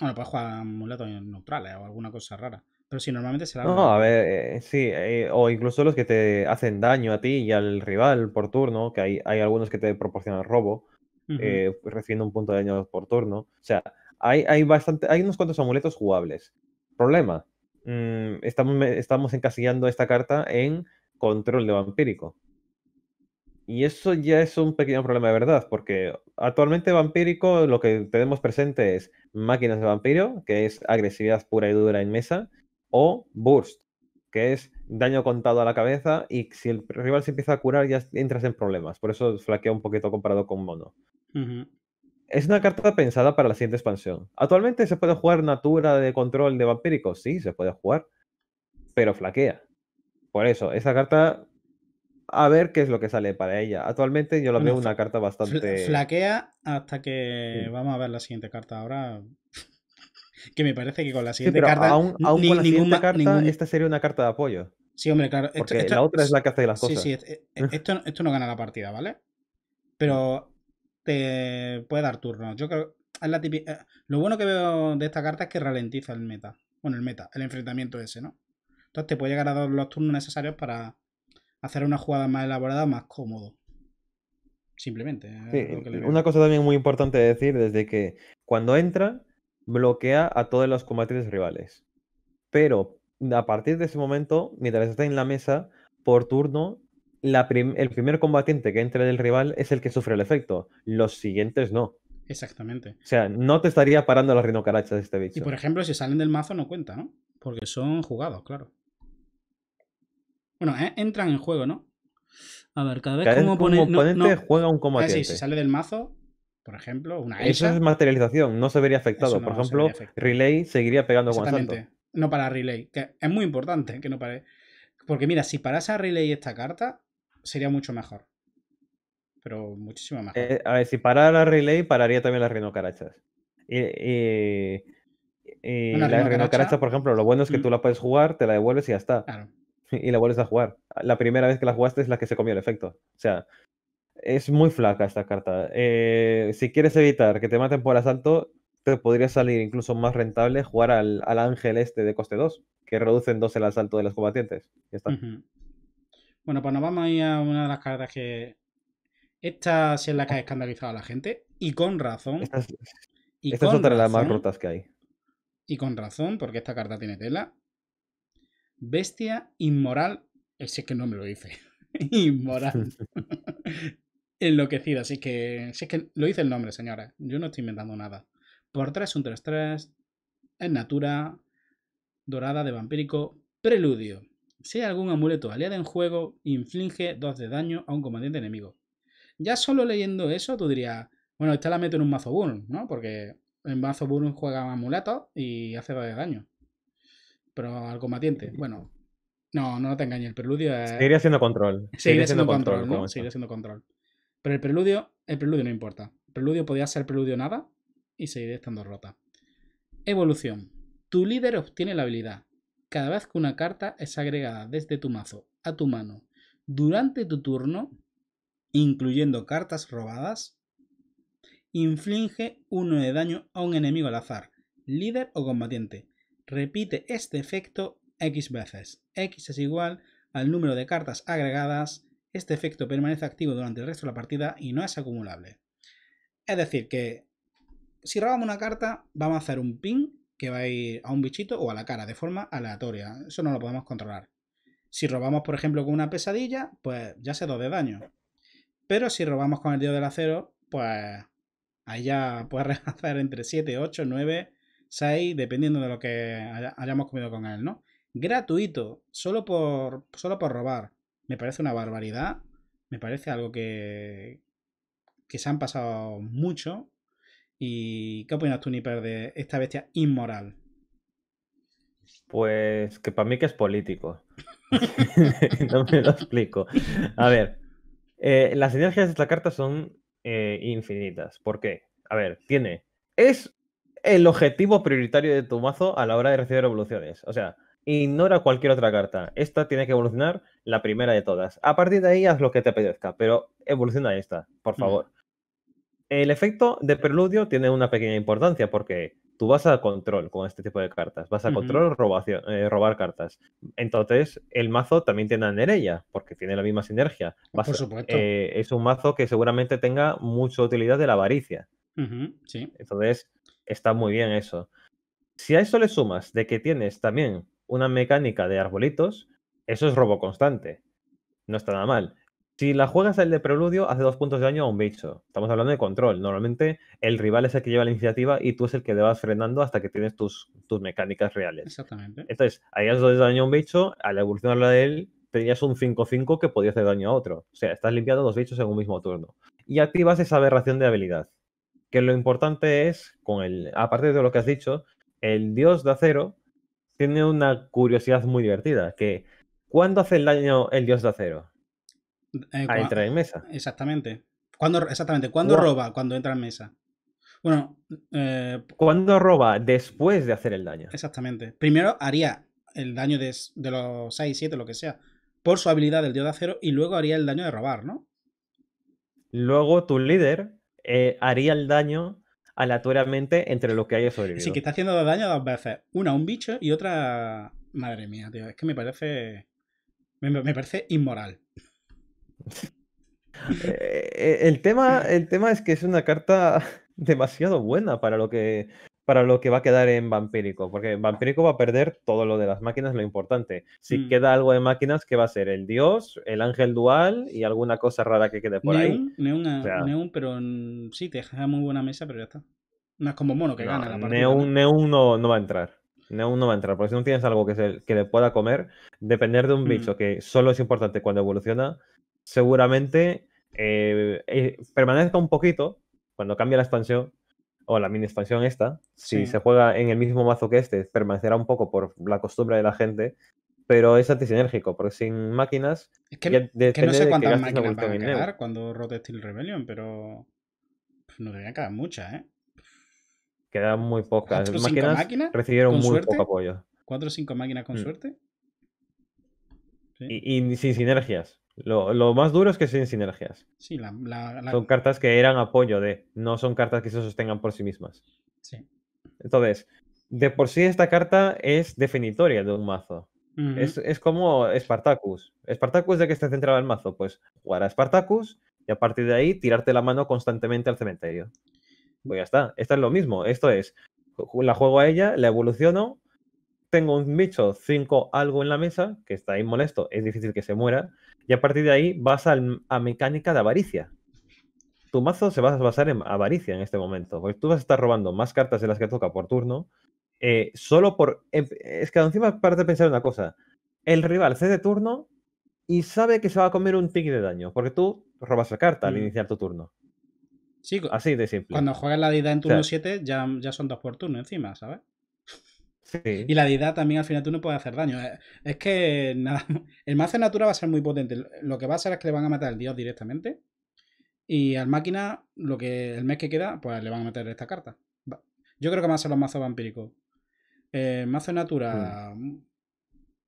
Bueno, puedes jugar amuletos neutrales o alguna cosa rara. Pero si normalmente será. No, a ver, eh, sí, o incluso los que te hacen daño a ti y al rival por turno, que hay, hay algunos que te proporcionan robo. Eh, pues, recibiendo un punto de daño por turno. O sea, hay, bastante, hay unos cuantos amuletos jugables. Problema, mm, estamos, estamos encasillando esta carta en control de vampírico. Y eso ya es un pequeño problema de verdad, porque actualmente vampírico lo que tenemos presente es máquinas de vampiro, que es agresividad pura y dura en mesa, o burst, que es daño contado a la cabeza y si el rival se empieza a curar ya entras en problemas. Por eso flaquea un poquito comparado con mono. Es una carta pensada para la siguiente expansión. Actualmente se puede jugar Natura de control de vampíricos, sí, se puede jugar, pero flaquea. Por eso, esa carta, a ver qué es lo que sale para ella. Actualmente yo la veo una carta bastante... Flaquea hasta que... Vamos a ver la siguiente carta ahora. que me parece que con la siguiente carta... Aún, carta, esta sería una carta de apoyo. Sí, hombre, claro. Porque la otra es la que hace las cosas. Sí, sí, e, e, esto no gana la partida, ¿vale? Pero te puede dar turnos Yo creo. Es la eh, lo bueno que veo de esta carta es que ralentiza el meta. Bueno, el meta, el enfrentamiento ese, ¿no? Entonces te puede llegar a dar los turnos necesarios para hacer una jugada más elaborada, más cómodo. Simplemente. una cosa también muy importante de decir, desde que cuando entra, bloquea a todos los combatientes rivales. Pero a partir de ese momento, mientras está en la mesa, por turno el primer combatiente que entra del rival es el que sufre el efecto. Los siguientes no. Exactamente. O sea, no te estaría parando las rinocarachas de este bicho. Y por ejemplo, si salen del mazo no cuenta, ¿no? Porque son jugados, claro. Bueno, e-, entran en juego, ¿no? A ver, cada vez como, oponente juega un combatiente. si sale del mazo, por ejemplo, una esa... es materialización, no se vería afectado. por ejemplo, Relay seguiría pegando con Exactamente. No para Relay, que es muy importante que no pare. Porque mira, si paras a Relay esta carta, sería mucho mejor. Pero muchísimo mejor. Eh, a ver, si parara la relay, pararía también las reino Y, y, la, reino por ejemplo, lo bueno es que tú la puedes jugar, te la devuelves y ya está. Y la vuelves a jugar. La primera vez que la jugaste es la que se comió el efecto. O sea, es muy flaca esta carta. Eh, si quieres evitar que te maten por asalto, te podría salir incluso más rentable jugar al, ángel este de coste 2, que reducen 2 el asalto de los combatientes. Ya está. Bueno, pues nos vamos a ir a una de las cartas que. Esta sí es la que ha escandalizado a la gente. Y con razón. Esta es, otra de las más rotas que hay. Y con razón, porque esta carta tiene tela. Bestia inmoral. Eh, Ese que no me lo hice inmoral. Enloquecida. Así que, si que lo hice el nombre, señora. Yo no estoy inventando nada. Por 3, un 3-3. En natura. Dorada de vampírico. Preludio. Si algún amuleto aliado en juego, inflige 2 de daño a un combatiente enemigo. Ya solo leyendo eso, tú dirías, bueno, esta la meto en un mazo burn ¿no? Porque en mazo burn juega amuleto y hace 2 de daño. Pero al combatiente, bueno. No, no te engañes, el preludio es... Seguiría haciendo control. Seguiría, haciendo control, control. Pero el preludio, el preludio no importa. El preludio podía ser preludio nada y seguiría estando rota. Evolución. Tu líder obtiene la habilidad cada vez que una carta es agregada desde tu mazo a tu mano durante tu turno, incluyendo cartas robadas, inflige uno de daño a un enemigo al azar, líder o combatiente. Repite este efecto X veces. X es igual al número de cartas agregadas. Este efecto permanece activo durante el resto de la partida y no es acumulable. Es decir, que si robamos una carta, vamos a hacer un ping que va a ir a un bichito o a la cara de forma aleatoria. Eso no lo podemos controlar. Si robamos, por ejemplo, con una pesadilla, pues ya se dos de daño. Pero si robamos con el dios del acero, pues ahí ya puede rechazar entre 7, 8, 9, 6, dependiendo de lo que hayamos comido con él, ¿no? Gratuito, solo por, por robar. Me parece una barbaridad. Me parece algo que, que se han pasado mucho ¿Y qué opinas tú, Niper, de esta bestia inmoral? Pues que para mí que es político. no me lo explico. A ver, eh, las energías de esta carta son eh, infinitas. ¿Por qué? A ver, tiene... Es el objetivo prioritario de tu mazo a la hora de recibir evoluciones. O sea, ignora cualquier otra carta. Esta tiene que evolucionar la primera de todas. A partir de ahí haz lo que te apetezca, pero evoluciona esta, por mm. favor. El efecto de preludio tiene una pequeña importancia porque tú vas a control con este tipo de cartas, vas a control eh, robar cartas. Entonces, el mazo también tiene a porque tiene la misma sinergia. Oh, por supuesto. Eh, es un mazo que seguramente tenga mucha utilidad de la avaricia. sí. Entonces, está muy bien eso. Si a eso le sumas de que tienes también una mecánica de arbolitos, eso es robo constante. No está nada mal. Si la juegas el de preludio, hace dos puntos de daño a un bicho. Estamos hablando de control. Normalmente el rival es el que lleva la iniciativa y tú es el que le vas frenando hasta que tienes tus, mecánicas reales. Exactamente. Entonces, ahí dos de daño a un bicho, al la de él, tenías un 5-5 que podía hacer daño a otro. O sea, estás limpiando dos bichos en un mismo turno. Y activas esa aberración de habilidad. Que lo importante es, con el, aparte de lo que has dicho, el dios de acero tiene una curiosidad muy divertida, que ¿cuándo hace el daño el dios de acero? Eh, a entrar en mesa. Exactamente. cuando exactamente. ¿Cuándo roba? Cuando entra en mesa. Bueno. Eh, cuando roba? Después de hacer el daño. Exactamente. Primero haría el daño de, los 6, 7, lo que sea, por su habilidad del dios de acero y luego haría el daño de robar, ¿no? Luego tu líder eh, haría el daño aleatoriamente entre los que haya sobrevivido. Sí, que está haciendo daño dos veces. Una a un bicho y otra. Madre mía, tío. Es que me parece. me parece inmoral. Eh, el, tema, el tema es que es una carta demasiado buena para lo que para lo que va a quedar en Vampírico, porque Vampírico va a perder todo lo de las máquinas, lo importante. Si mm. queda algo de máquinas, ¿qué va a ser? El dios, el ángel dual y alguna cosa rara que quede por ahí. Neum, pero sí, te deja muy buena mesa, pero ya está. No como mono que gana la no, va a entrar. no va a entrar, porque si no tienes algo que, que le pueda comer, depender de un mm. bicho que solo es importante cuando evoluciona, seguramente eh, eh, permanezca un poquito cuando cambia la expansión o la mini expansión esta. Si se juega en el mismo mazo que este, permanecerá un poco por la costumbre de la gente, pero es antisinérgico, porque sin máquinas. Es que, no sé cuántas máquinas van a quedar cuando rote Steel Rebellion, pero. No deberían quedar muchas, ¿eh? Quedan muy pocas. máquinas, recibieron muy poco apoyo. ¿Cuatro o cinco máquinas con mm. suerte? y sin sinergias. Lo, más duro es que sin sinergias. Son cartas que eran apoyo de, no son cartas que se sostengan por sí mismas. Sí. Entonces, de por sí esta carta es definitoria de un mazo. es, como Spartacus. ¿Spartacus de que está centrado el mazo? Pues jugar a Spartacus y a partir de ahí tirarte la mano constantemente al cementerio. Pues ya está. Esto es lo mismo. Esto es, la juego a ella, la evoluciono tengo un bicho 5 algo en la mesa, que está ahí molesto, es difícil que se muera, y a partir de ahí vas a mecánica de avaricia. Tu mazo se va a basar en avaricia en este momento, porque tú vas a estar robando más cartas de las que toca por turno, eh, solo por... Em, es que encima parte de pensar una cosa, el rival cede turno y sabe que se va a comer un tick de daño, porque tú robas la carta al mm. iniciar tu turno. así de simple. Cuando juegas la deidad en turno 7 ya, ya son dos por turno encima, ¿sabes? Y la deidad también al final tú no puedes hacer daño. Eh, es que nada, el mazo de natura va a ser muy potente. Lo que va a ser es que le van a matar al dios directamente. Y al máquina, lo que el mes que queda, pues le van a meter esta carta. Yo creo que van a ser los mazos vampíricos. Eh, mazo de natura mm.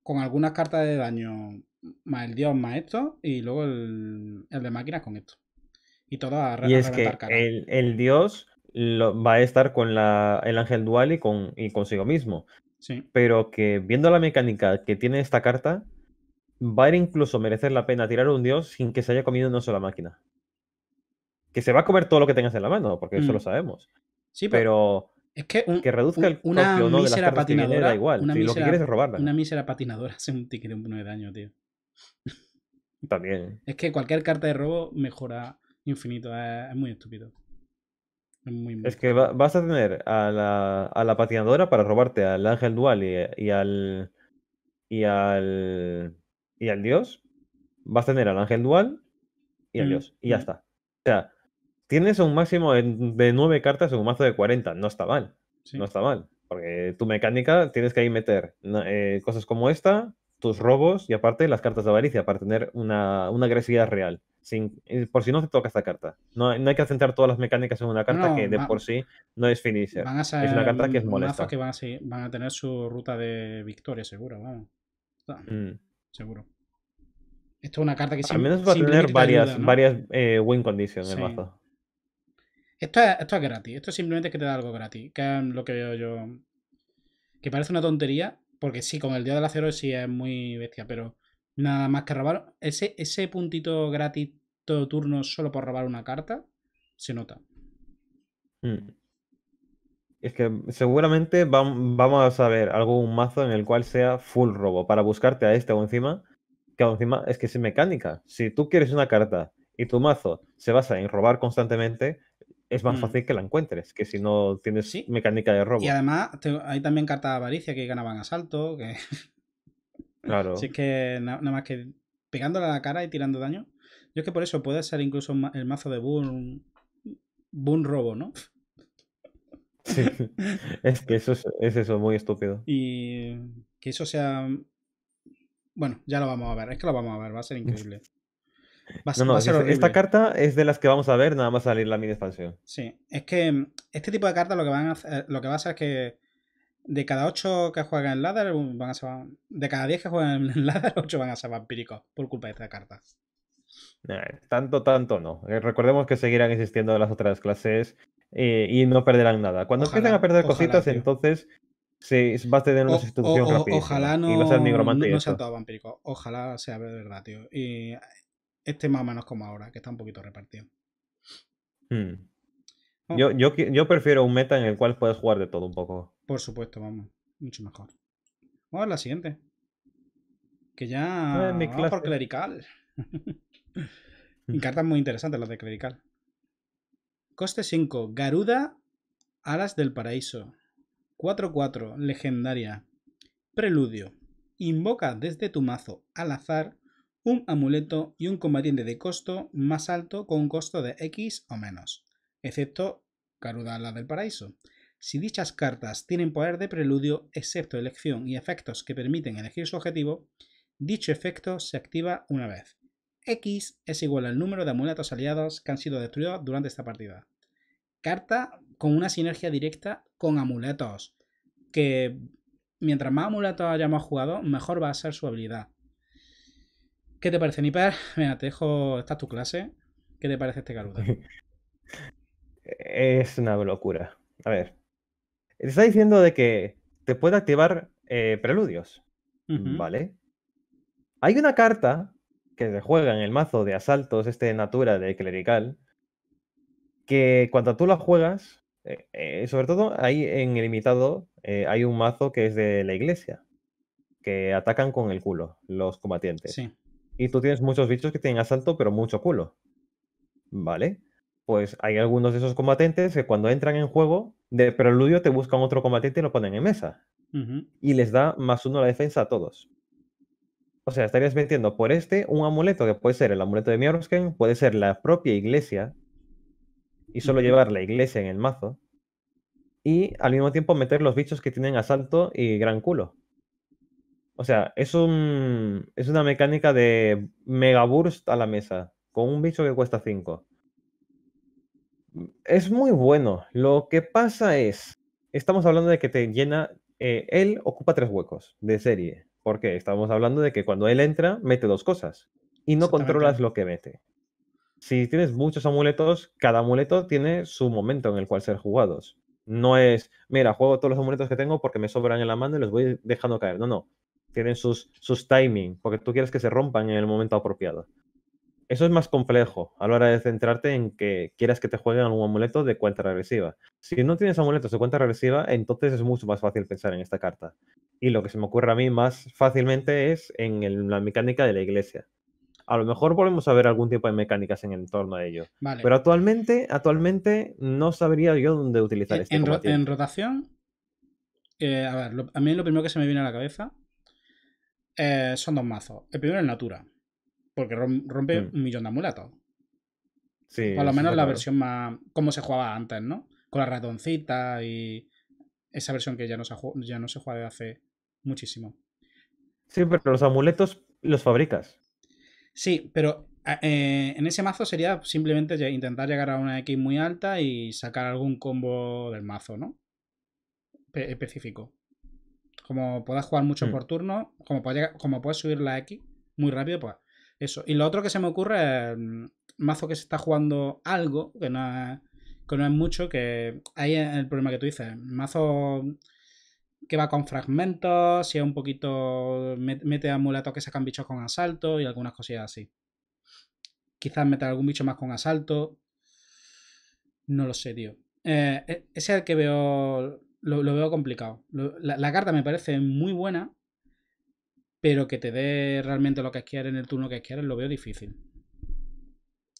con algunas cartas de daño, más el dios, más esto. Y luego el, el de máquinas con esto. Y todo a, y es que el, el dios va a estar con el ángel dual y, con, consigo mismo. Pero que viendo la mecánica que tiene esta carta, va a incluso merecer la pena tirar un dios sin que se haya comido una sola máquina. Que se va a comer todo lo que tengas en la mano, porque eso lo mm. sabemos. Sí, pero, es que, reduzca el una o ¿no? de las patinadora, igual. si lo quieres es Una patinadora hace un ticket de un daño, tío. También. Es que cualquier carta de robo mejora infinito. es muy estúpido es que vas a tener a la, patinadora para robarte al ángel dual y, al, y al. y al dios. Vas a tener al ángel dual y al dios. Y ya está. O sea, tienes un máximo de, nueve 9 cartas en un mazo de 40. No está mal. No está mal. Porque tu mecánica tienes que ahí meter eh, cosas como esta, tus robos y aparte las cartas de avaricia para tener una, agresividad real. Sin, eh, por si no te toca esta carta. No, hay que centrar todas las mecánicas en una carta que de por sí no es finisher. es una carta que es molesta. van, a van, a tener su ruta de victoria, seguro. Vamos. Mm. Seguro. Esto es una carta que Al menos va a tener varias, varias eh, win conditions el mazo. Esto es, esto es gratis. Esto simplemente que te da algo gratis. Que lo que veo yo. Que parece una tontería, porque sí, con el Día del Acero sí es muy bestia, pero nada más que robar. Ese, ese puntito gratis turno solo por robar una carta, se nota. Mm. Es que seguramente vamos a ver algún mazo en el cual sea full robo para buscarte a este o encima, que encima es que es mecánica. Si tú quieres una carta y tu mazo se basa en robar constantemente, es más mm. fácil que la encuentres que si no tienes ¿Sí? mecánica de robo. Y además hay también cartas de avaricia que ganaban asalto, que... Claro. así que nada más que pegándole a la cara y tirando daño. Yo es que por eso puede ser incluso el mazo de boom boom robo, ¿no? Sí. es que eso es, eso, muy estúpido. Y que eso sea. Bueno, ya lo vamos a ver. Es que lo vamos a ver, va a ser increíble no, no, esta carta es de las que vamos a ver, nada más salir la mini expansión. Sí, es que mm, este tipo de cartas lo que van eh, lo que va a hacer es que de cada 8 que juegan en ladder, van a ser, de cada 10 que juegan en ladder, 8 van a ser vampíricos por culpa de esta carta. tanto, tanto no. Eh, recordemos que seguirán existiendo las otras clases eh, y no perderán nada. Cuando empiecen empiezan a perder cositas, entonces se, vas a tener una sustitución rápida. Ojalá no, y va a no, sea todo vampírico. Ojalá sea verdad, tío este más o menos como ahora, que está un poquito repartido. Hmm. Yo, yo, prefiero un meta en el cual puedes jugar de todo un poco. Por supuesto, vamos. Mucho mejor. Vamos a la siguiente. Que ya eh, por clerical. cartas muy interesantes las de clerical. Coste 5. Garuda, Alas del Paraíso. 4-4, legendaria. Preludio. Invoca desde tu mazo al azar un amuleto y un combatiente de costo más alto con un costo de X o menos, excepto la del Paraíso. Si dichas cartas tienen poder de preludio, excepto elección y efectos que permiten elegir su objetivo, dicho efecto se activa una vez. X es igual al número de amuletos aliados que han sido destruidos durante esta partida. Carta con una sinergia directa con amuletos, que mientras más amuletos hayamos jugado, mejor va a ser su habilidad. ¿Qué te parece, Nipper? Mira, te dejo. Esta es tu clase. ¿Qué te parece este caludo? Es una locura. A ver. Te está diciendo de que te puede activar eh, preludios. ¿Vale? Hay una carta que se juega en el mazo de asaltos, este de Natura de Clerical, que cuando tú la juegas, eh, eh, sobre todo ahí en el hay un mazo que es de la iglesia, que atacan con el culo los combatientes. Sí. Y tú tienes muchos bichos que tienen asalto, pero mucho culo. ¿Vale? Pues hay algunos de esos combatientes que cuando entran en juego, de preludio te buscan otro combatiente y lo ponen en mesa. Y les da más uno la defensa a todos. O sea, estarías metiendo por este un amuleto que puede ser el amuleto de Miorsken, puede ser la propia iglesia, y solo llevar la iglesia en el mazo, y al mismo tiempo meter los bichos que tienen asalto y gran culo. O sea, es, un, es una mecánica de mega burst a la mesa, con un bicho que cuesta 5. Es muy bueno. Lo que pasa es, estamos hablando de que te llena, eh, él ocupa tres huecos de serie. ¿Por qué? estamos hablando de que cuando él entra, mete dos cosas y no controlas lo que mete. Si tienes muchos amuletos, cada amuleto tiene su momento en el cual ser jugados. No es, mira, juego todos los amuletos que tengo porque me sobran en la mano y los voy dejando caer. No, no tienen sus, sus timing, porque tú quieres que se rompan en el momento apropiado. Eso es más complejo a la hora de centrarte en que quieras que te jueguen algún amuleto de cuenta regresiva. Si no tienes amuletos de cuenta regresiva, entonces es mucho más fácil pensar en esta carta. Y lo que se me ocurre a mí más fácilmente es en la mecánica de la iglesia. A lo mejor volvemos a ver algún tipo de mecánicas en el entorno de ello. Pero actualmente, actualmente no sabría yo dónde utilizar este en, rotación, eh, a ver, a mí lo primero que se me viene a la cabeza eh, son dos mazos. El primero es Natura, porque rompe mm. un millón de amuletos. Sí. Por lo menos la versión más. como se jugaba antes, ¿no? Con la ratoncita y. Esa versión que ya no se, ya no se juega desde hace muchísimo. Sí, pero los amuletos los fabricas. Sí, pero eh, en ese mazo sería simplemente intentar llegar a una X muy alta y sacar algún combo del mazo, ¿no? específico. Como puedas jugar mucho mm. por turno, como, puedes, como puedes subir la X muy rápido, pues eso. Y lo otro que se me ocurre es mm, mazo que se está jugando algo, que no es, no mucho, que ahí es el problema que tú dices. Mazo que va con fragmentos, si es un poquito mete amuletos que sacan bichos con asalto y algunas cosillas así. Quizás meter algún bicho más con asalto. No lo sé, tío. Eh, e, ese es el que veo lo, veo complicado. la, carta me parece muy buena, pero que te dé realmente lo que quieres en el turno que quieres, lo veo difícil.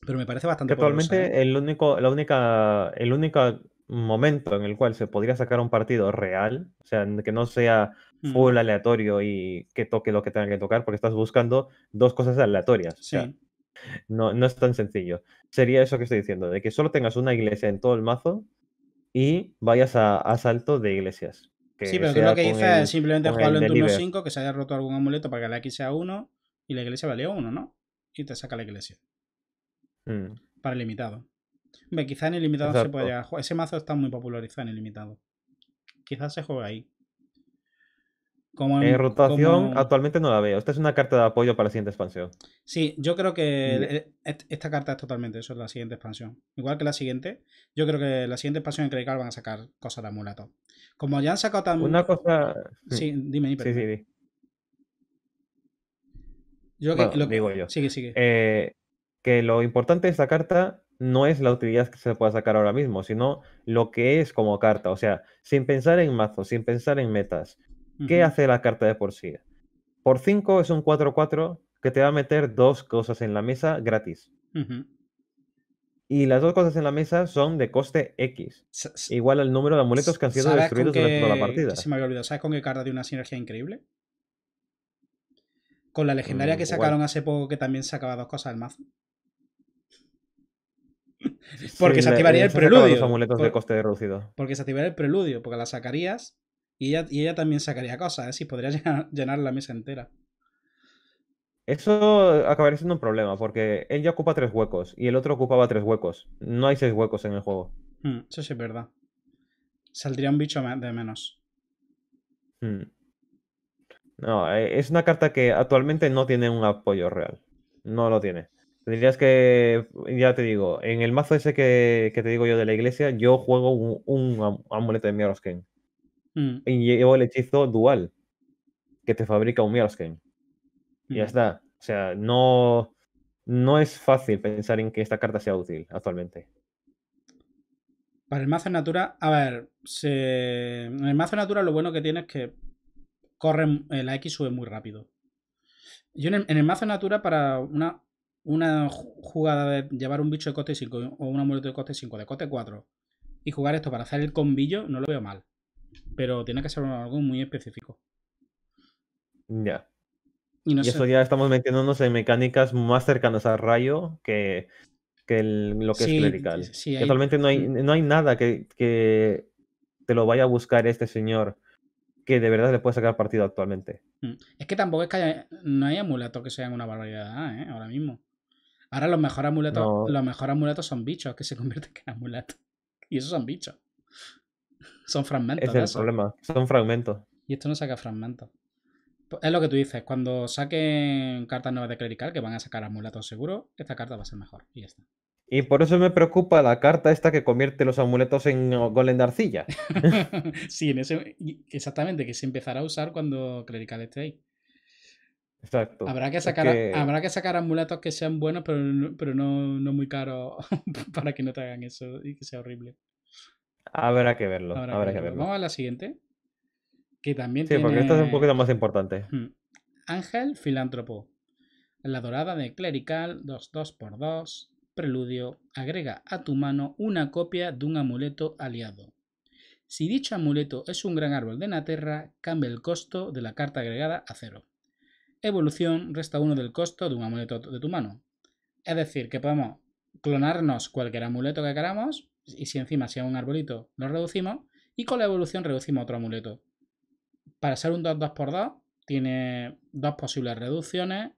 Pero me parece bastante Actualmente ¿eh? el único, la única, el único momento en el cual se podría sacar un partido real, o sea, que no sea mm. full aleatorio y que toque lo que tenga que tocar, porque estás buscando dos cosas aleatorias. no, no es tan sencillo. Sería eso que estoy diciendo, de que solo tengas una iglesia en todo el mazo y vayas a, asalto de iglesias. sí, pero tú lo que dices es simplemente jugarlo en turno 5, que se haya roto algún amuleto para que la X sea 1 y la iglesia valía 1, ¿no? Y te saca la iglesia. Mm. Para el limitado. quizá en limitado se pueda jugar. Ese mazo está muy popularizado en el limitado. Quizás se juega ahí en, rotación actualmente no la veo. Esta es una carta de apoyo para la siguiente expansión. Sí, yo creo que e-, e-, esta carta es totalmente eso, es la siguiente expansión. Igual que la siguiente, yo creo que la siguiente expansión en Critical van a sacar cosas de amulato. Como ya han sacado también... Una cosa... Sí, dime, dime. Sí, sí, sí. Yo lo... digo yo. Sigue, sigue. Eh, que lo importante de esta carta no es la utilidad que se pueda sacar ahora mismo, sino lo que es como carta. O sea, sin pensar en mazos, sin pensar en metas, ¿Qué hace la carta de por sí? Por 5 es un 4-4 que te va a meter dos cosas en la mesa gratis. Y las dos cosas en la mesa son de coste X. igual al número de amuletos que han sido destruidos durante toda la partida. Si me había olvidado. ¿Sabes con qué carta de una sinergia increíble? Con la legendaria que mm, sacaron hace poco, que también sacaba dos cosas del mazo. porque se activaría el preludio. amuletos de coste reducido. Porque se activaría el preludio, porque las sacarías y ella, también sacaría cosas, ¿eh? podría llenar, la mesa entera. Eso acabaría siendo un problema, porque él ya ocupa tres huecos y el otro ocupaba tres huecos. No hay seis huecos en el juego. Hmm, eso sí es verdad. Saldría un bicho de menos. Hmm. No, eh, es una carta que actualmente no tiene un apoyo real. No lo tiene. Dirías que, ya te digo, en el mazo ese que, te digo yo de la iglesia, yo juego un, amuleto de que Mm. Y llevo el hechizo dual que te fabrica un Mirrorscreen Y ya mm. está. O sea, no, no es fácil pensar en que esta carta sea útil actualmente. Para el mazo natura, a ver, se... en el mazo natura lo bueno que tiene es que corre, eh, la X sube muy rápido. Yo en el, en natura para una, una jugada de llevar un bicho de coste 5 o una muerte de coste 5 de coste 4 y jugar esto para hacer el combillo no lo veo mal. Pero tiene que ser algo muy específico. Ya. Y, eso ya estamos metiéndonos en mecánicas más cercanas al rayo que, lo que es clerical. no hay, nada que, te lo vaya a buscar este señor que de verdad le puede sacar partido actualmente. Mm. Es que tampoco es que no hay amuletos que sean una barbaridad ¿eh? ahora mismo. Ahora los mejores amuletos, los mejores amuletos son bichos que se convierten en amuletos. Y esos son bichos. Son fragmentos. Es el problema, son fragmentos. Y esto no saca fragmentos. Pues es lo que tú dices, cuando saquen cartas nuevas de clerical, que van a sacar amuletos seguro, esta carta va a ser mejor. Y está. Y por eso me preocupa la carta esta que convierte los amuletos en golem de arcilla. sí, en ese, exactamente, que se empezará a usar cuando clerical esté ahí. Exacto. Habrá que sacar, Habrá que sacar amuletos que sean buenos, pero, no, no muy caros para que no traigan eso y que sea horrible. Habrá que verlo. que verlo. Vamos a la siguiente. Que también Sí, porque esta es un poquito más importante. Ángel Filántropo. La dorada de Clerical 2-2x2. Preludio. Agrega a tu mano una copia de un amuleto aliado. Si dicho amuleto es un gran árbol de Naterra, cambia el costo de la carta agregada a cero. Evolución resta uno del costo de un amuleto de tu mano. Es decir, que podemos clonarnos cualquier amuleto que queramos y si encima sea un arbolito, lo reducimos. Y con la evolución reducimos otro amuleto. Para ser un 2-2 por 2, tiene dos posibles reducciones.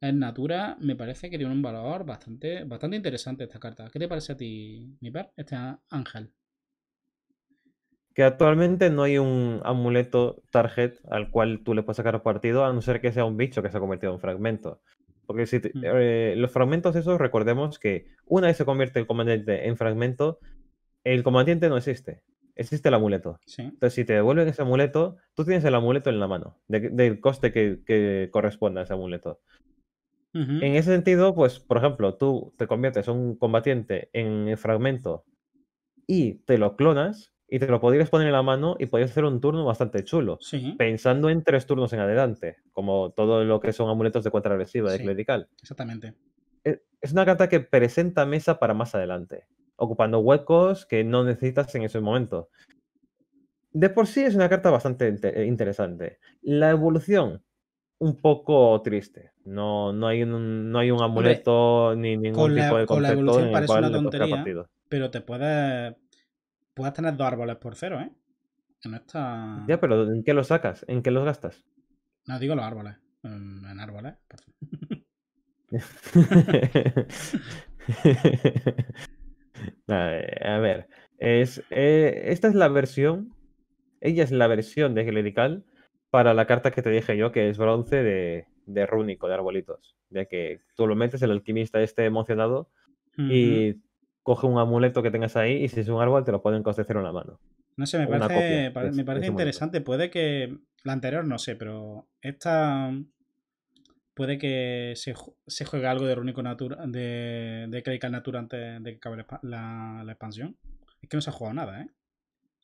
En natura me parece que tiene un valor bastante, bastante interesante esta carta. ¿Qué te parece a ti, Niper? Este ángel. Que actualmente no hay un amuleto target al cual tú le puedes sacar partido, a no ser que sea un bicho que se ha convertido en fragmento. Porque si eh, los fragmentos esos, recordemos que una vez se convierte el comandante en fragmento, el combatiente no existe. Existe el amuleto. Entonces, si te devuelven ese amuleto, tú tienes el amuleto en la mano, del coste que, corresponda a ese amuleto. En ese sentido, pues, por ejemplo, tú te conviertes un combatiente en fragmento y te lo clonas, y te lo podrías poner en la mano y podrías hacer un turno bastante chulo, sí. pensando en tres turnos en adelante, como todo lo que son amuletos de cuatro agresiva, de clerical. Exactamente. E, es una carta que presenta mesa para más adelante, ocupando huecos que no necesitas en ese momento. De por sí es una carta bastante eh, interesante. La evolución, un poco triste. No, no, hay, un, no hay un amuleto ni ningún tipo de concepto. la evolución parece una tontería, pero te puede Puedes tener dos árboles por cero, ¿eh? En esta... Ya, pero ¿en qué los sacas? ¿En qué los gastas? No, digo los árboles. En, árboles, A ver, es, eh, esta es la versión, ella es la versión de Clerical para la carta que te dije yo, que es bronce de, rúnico, de arbolitos, ya que tú lo metes el alquimista esté emocionado y coge un amuleto que tengas ahí y si es un árbol te lo pueden costecer en la mano. No sé, me parece, interesante. Puede que. La anterior no sé, pero esta. Puede que se, se juegue algo de Natura, de, Clerical Natura antes de que acabe la, expansión. Es que no se ha jugado nada, ¿eh?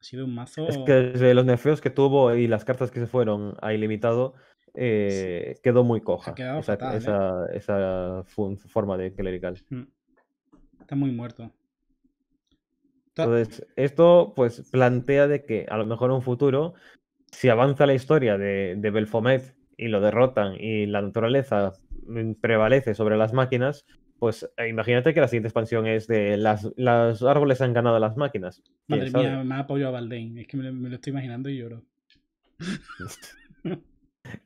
Ha sido un mazo. Es que desde los nefeos que tuvo y las cartas que se fueron a ilimitado, eh, quedó muy coja. Ha quedado esa, ¿eh? forma de Clerical. Mm está muy muerto. Entonces, esto pues plantea de que a lo mejor en un futuro, si avanza la historia de, Belfomet y lo derrotan y la naturaleza mm, prevalece sobre las máquinas, pues eh, imagínate que la siguiente expansión es de las, los árboles han ganado las máquinas. Madre mía me apoyo a Valdén Es que me, lo estoy imaginando y lloro.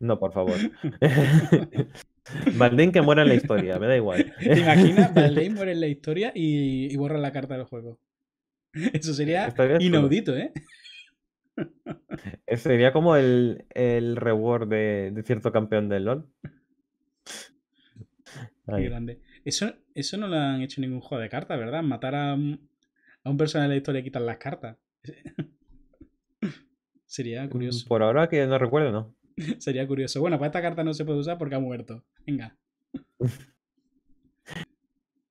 No, por favor. Baldín que muera en la historia, me da igual. ¿Te imaginas? Baldín muere en la historia y, borra la carta del juego. Eso sería inaudito, ¿eh? Eso sería como el, reward de, cierto campeón del LOL. Qué grande. Eso, eso no lo han hecho ningún juego de cartas, ¿verdad? Matar a, un, a un personaje de la historia y quitar las cartas. Sería mm, curioso. Por ahora que no recuerdo, ¿no? Sería curioso. Bueno, para pues esta carta no se puede usar porque ha muerto. Venga.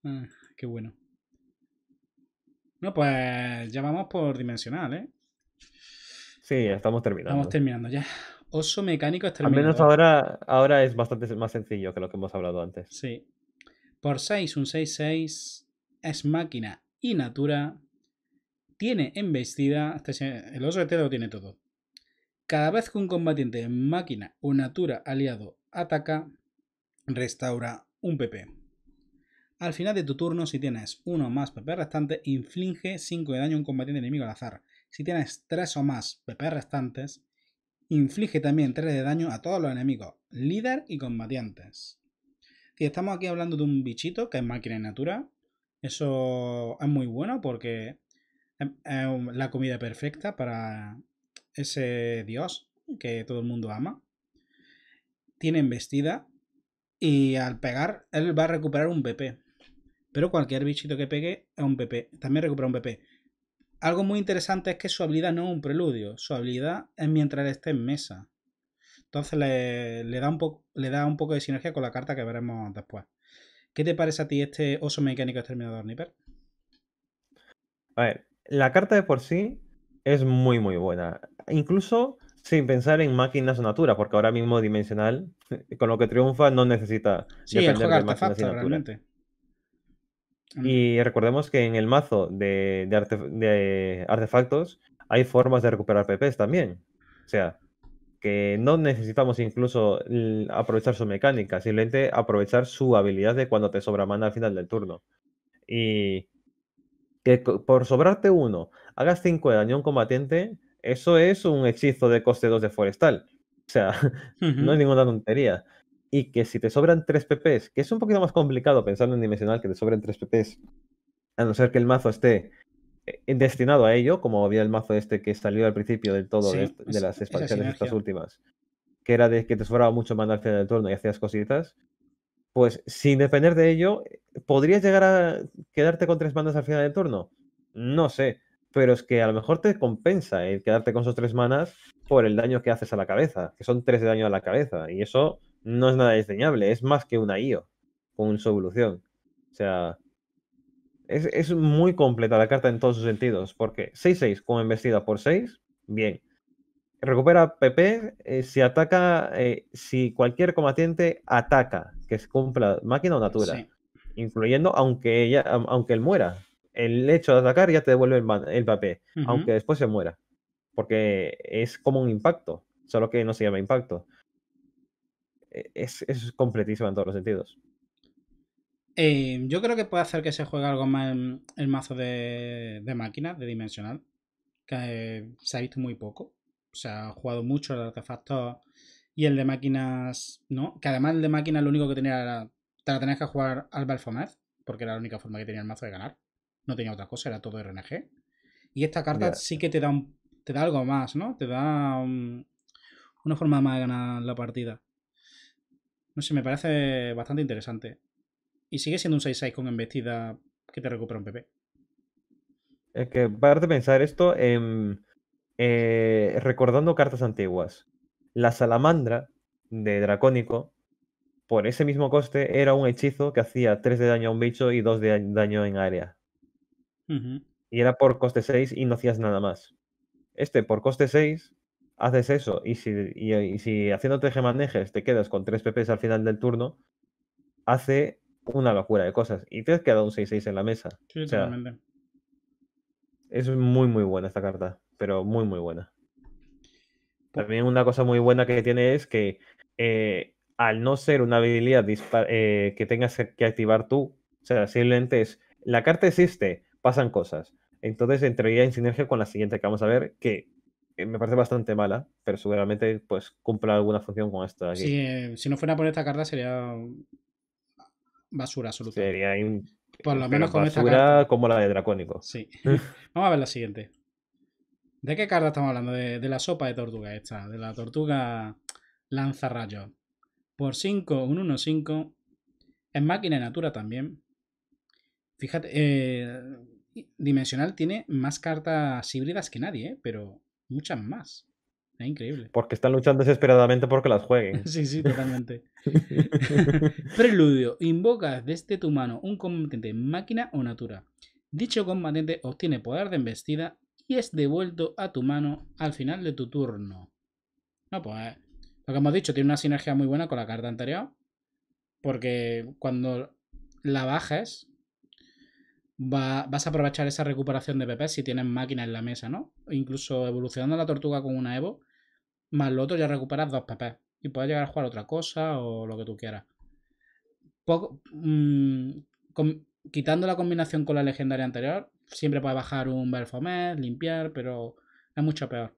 Ah, qué bueno. No, pues ya vamos por dimensional, ¿eh? Sí, estamos terminando. Estamos terminando ya. Oso mecánico Al menos ahora, ahora es bastante más sencillo que lo que hemos hablado antes. Sí. Por 6, un 6-6 es máquina y natura. Tiene embestida. Este el oso de este lo tiene todo. Cada vez que un combatiente en máquina o natura aliado ataca, restaura un PP. Al final de tu turno, si tienes uno o más PP restante, inflige 5 de daño a un combatiente enemigo al azar. Si tienes 3 o más PP restantes, inflige también 3 de daño a todos los enemigos, líder y combatientes. Si estamos aquí hablando de un bichito que es máquina y natura, eso es muy bueno porque es la comida perfecta para ese dios que todo el mundo ama, tiene embestida y al pegar él va a recuperar un PP. Pero cualquier bichito que pegue es un PP, también recupera un PP. Algo muy interesante es que su habilidad no es un preludio, su habilidad es mientras él esté en mesa. Entonces le, da un poco, le da un poco de sinergia con la carta que veremos después. ¿Qué te parece a ti este oso mecánico exterminador, Nipper? A ver, la carta de por sí es muy muy buena incluso sin pensar en máquinas o natura, porque ahora mismo dimensional, con lo que triunfa, no necesita sí, de máquinas y Y recordemos que en el mazo de, artefactos hay formas de recuperar PPs también. O sea, que no necesitamos incluso aprovechar su mecánica, simplemente aprovechar su habilidad de cuando te sobra mana al final del turno. Y que por sobrarte uno, hagas 5 de daño a un combatiente, eso es un hechizo de coste 2 de forestal. O sea, no es ninguna tontería. Y que si te sobran 3 PPs, que es un poquito más complicado pensando en dimensional que te sobren 3 PPs, a no ser que el mazo esté eh, destinado a ello, como había el mazo este que salió al principio del todo de, las expansiones estas últimas, que era de que te sobraba mucho mana al final del turno y hacías cositas, pues sin depender de ello, eh, ¿podrías llegar a quedarte con tres bandas al final del turno? No sé, pero es que a lo mejor te compensa el quedarte con sus tres manas por el daño que haces a la cabeza, que son tres de daño a la cabeza, y eso no es nada diseñable, es más que una IO con su evolución. O sea, es, muy completa la carta en todos sus sentidos, porque 6-6 con embestida por 6, bien. Recupera PP eh, si ataca, eh, si cualquier combatiente ataca, que se cumpla máquina o natura, incluyendo aunque, ella, aunque él muera, el hecho de atacar ya te devuelve el, papel, aunque después se muera. Porque es como un impacto, solo que no se llama impacto. E-, es, completísimo en todos los sentidos. Eh, yo creo que puede hacer que se juegue algo más el mazo de, máquinas, de dimensional, que se ha visto muy poco. Se ha jugado mucho el artefacto y el de máquinas, ¿no? Que además el de máquinas lo único que tenía era. Te la tenías que jugar al Belfomez, porque era la única forma que tenía el mazo de ganar no tenía otra cosa, era todo RNG. Y esta carta sí que te da, te da algo más, ¿no? Te da una forma más de ganar la partida. No sé, me parece bastante interesante. Y sigue siendo un 6-6 con embestida que te recupera un PP. Es que de pensar esto en eh, recordando cartas antiguas. La salamandra de Dracónico, por ese mismo coste, era un hechizo que hacía 3 de daño a un bicho y 2 de daño en área. Y era por coste 6 y no hacías nada más. Este por coste 6 haces eso y si, y, si haciendo manejes te quedas con 3 PPs al final del turno, hace una locura de cosas. Y te has quedado un 6-6 en la mesa. Es muy, muy buena esta carta, pero muy, muy buena. También una cosa muy buena que tiene es que eh, al no ser una habilidad eh, que tengas que activar tú, o sea, simplemente es, la carta existe, pasan cosas. Entonces entraría en sinergia con la siguiente que vamos a ver, que eh, me parece bastante mala, pero seguramente pues cumpla alguna función con esto. Aquí. Eh, si no fuera por esta carta sería basura absoluta. Sería por lo eh, menos basura como la de Dracónico. Sí. Vamos a ver la siguiente. ¿De qué carta estamos hablando? De, la sopa de tortuga esta, de la tortuga lanzarrayos. Por 5, un 1-5. En máquina de natura también. Fíjate, eh, Dimensional tiene más cartas híbridas que nadie, ¿eh? pero muchas más. Es increíble. Porque están luchando desesperadamente porque las jueguen. sí, sí, totalmente. Preludio. Invocas desde tu mano un combatiente máquina o natura. Dicho combatiente obtiene poder de embestida y es devuelto a tu mano al final de tu turno. No, pues eh, lo que hemos dicho tiene una sinergia muy buena con la carta anterior. Porque cuando la bajes, va, vas a aprovechar esa recuperación de PP si tienes máquina en la mesa, ¿no? Incluso evolucionando la tortuga con una Evo, más lo otro ya recuperas dos PP. Y puedes llegar a jugar otra cosa o lo que tú quieras. Poco, mm, quitando la combinación con la legendaria anterior, siempre puedes bajar un Belfomet, limpiar, pero es mucho peor.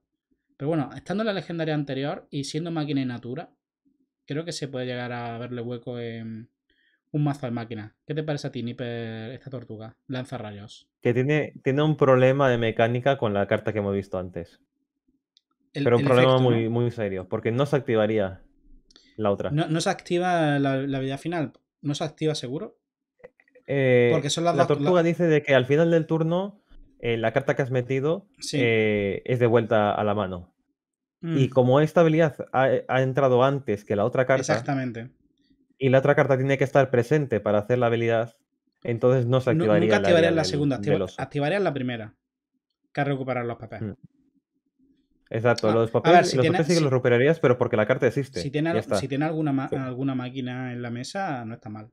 Pero bueno, estando en la legendaria anterior y siendo máquina y natura, creo que se puede llegar a verle hueco en, un mazo de máquina. ¿Qué te parece a ti, Nipper, esta tortuga? Lanza rayos. Que tiene, tiene un problema de mecánica con la carta que hemos visto antes. Pero un problema muy, muy serio, porque no se activaría la otra. ¿No, se activa la, habilidad final? ¿No se activa seguro? Eh, porque son las la tortuga dice de que al final del turno eh, la carta que has metido eh, es de vuelta a la mano. Mm. Y como esta habilidad ha, ha entrado antes que la otra carta, Exactamente y la otra carta tiene que estar presente para hacer la habilidad, entonces no se activaría. nunca activaría la, segunda, activaría la primera, que recuperar los papeles. Mm. Exacto, ah, los papeles, los sí que los recuperarías, pero porque la carta existe. Si tiene, alguna, alguna máquina en la mesa, no está mal.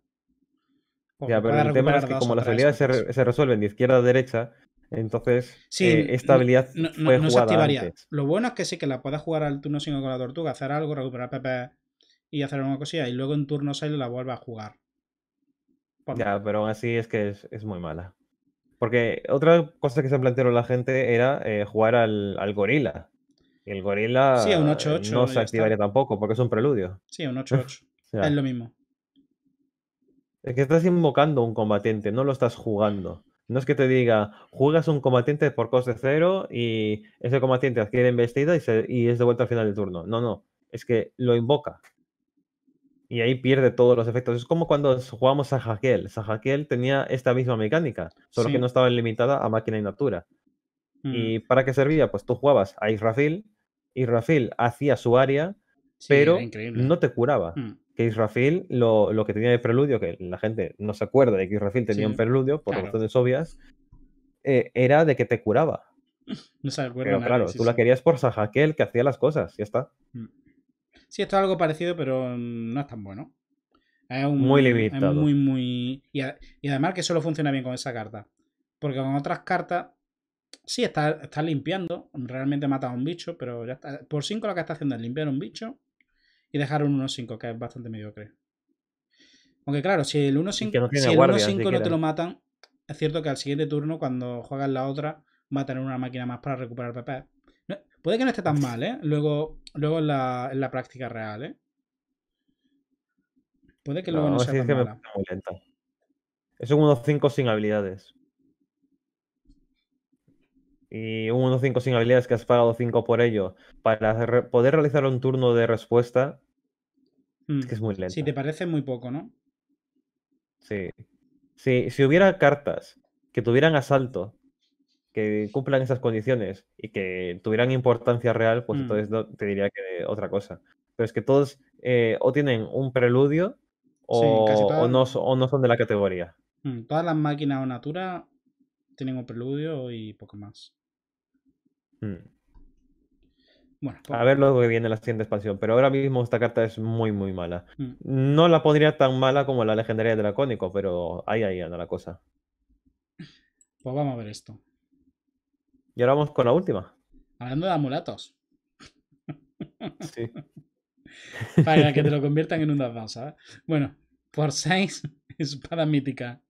Pues, ya, pero el tema es que como las habilidades se, resuelven de izquierda a derecha, entonces eh, esta habilidad no, se activaría. Lo bueno es que sí que la puedes jugar al turno 5 con la tortuga, hacer algo, recuperar papeles y hacer alguna cosilla y luego en turno sale la vuelve a jugar. Ya, pero aún así es que es, muy mala. Porque otra cosa que se planteó la gente era eh, jugar al, gorila. Y el gorila eh, no se activaría tampoco porque es un preludio. Sí, un 8-8. es lo mismo. Es que estás invocando un combatiente, no lo estás jugando. No es que te diga, juegas un combatiente por coste cero y ese combatiente adquiere embestida y, y es de vuelta al final del turno. No, no. Es que lo invoca y ahí pierde todos los efectos. Es como cuando jugamos a jaquel Jaquel tenía esta misma mecánica, solo que no estaba limitada a máquina y natura. ¿Y mm. para qué servía? Pues tú jugabas a Israfil, Israfil hacía su área, pero no te curaba. Mm. Que Israfil lo, lo, que tenía de preludio, que la gente no se acuerda de que Israfil tenía un preludio, por razones obvias, eh, era de que te curaba. No se acuerda. Pero, claro, tú la querías por Sahakel que hacía las cosas, ya está. Mm. Sí, esto es algo parecido, pero mm, no es tan bueno. Es un, muy limitado. muy, Y, además que solo funciona bien con esa carta. Porque con otras cartas, sí, estás está limpiando. Realmente matas a un bicho, pero Por 5 lo que está haciendo es limpiar un bicho y dejar un 1-5, que es bastante mediocre. Aunque claro, si el 1-5 no, no te lo matan, es cierto que al siguiente turno, cuando juegas la otra, va a tener una máquina más para recuperar PP. Puede que no esté tan mal, ¿eh? Luego, luego en, la, en la práctica real, ¿eh? Puede que luego no, sea tan es Es un 1-5 sin habilidades. Y un 1-5 sin habilidades que has pagado 5 por ello. Para poder realizar un turno de respuesta. Es hmm. que es muy lento. Si te parece muy poco, ¿no? Sí. sí. Si hubiera cartas que tuvieran asalto que cumplan esas condiciones y que tuvieran importancia real, pues mm. entonces te diría que otra cosa. Pero es que todos eh, o tienen un preludio o, no, son de la categoría. Mm, todas las máquinas o natura tienen un preludio y poco más. Mm. Bueno, A ver luego que viene la siguiente expansión, pero ahora mismo esta carta es muy, muy mala. No la pondría tan mala como la legendaria de Dracónico, pero ahí, ahí anda la cosa. Pues vamos a ver esto. Y ahora vamos con la última. Hablando de amulatos. Sí. Para que te lo conviertan en un Dazdan, ¿sabes? ¿eh? Bueno, por 6, espada mítica.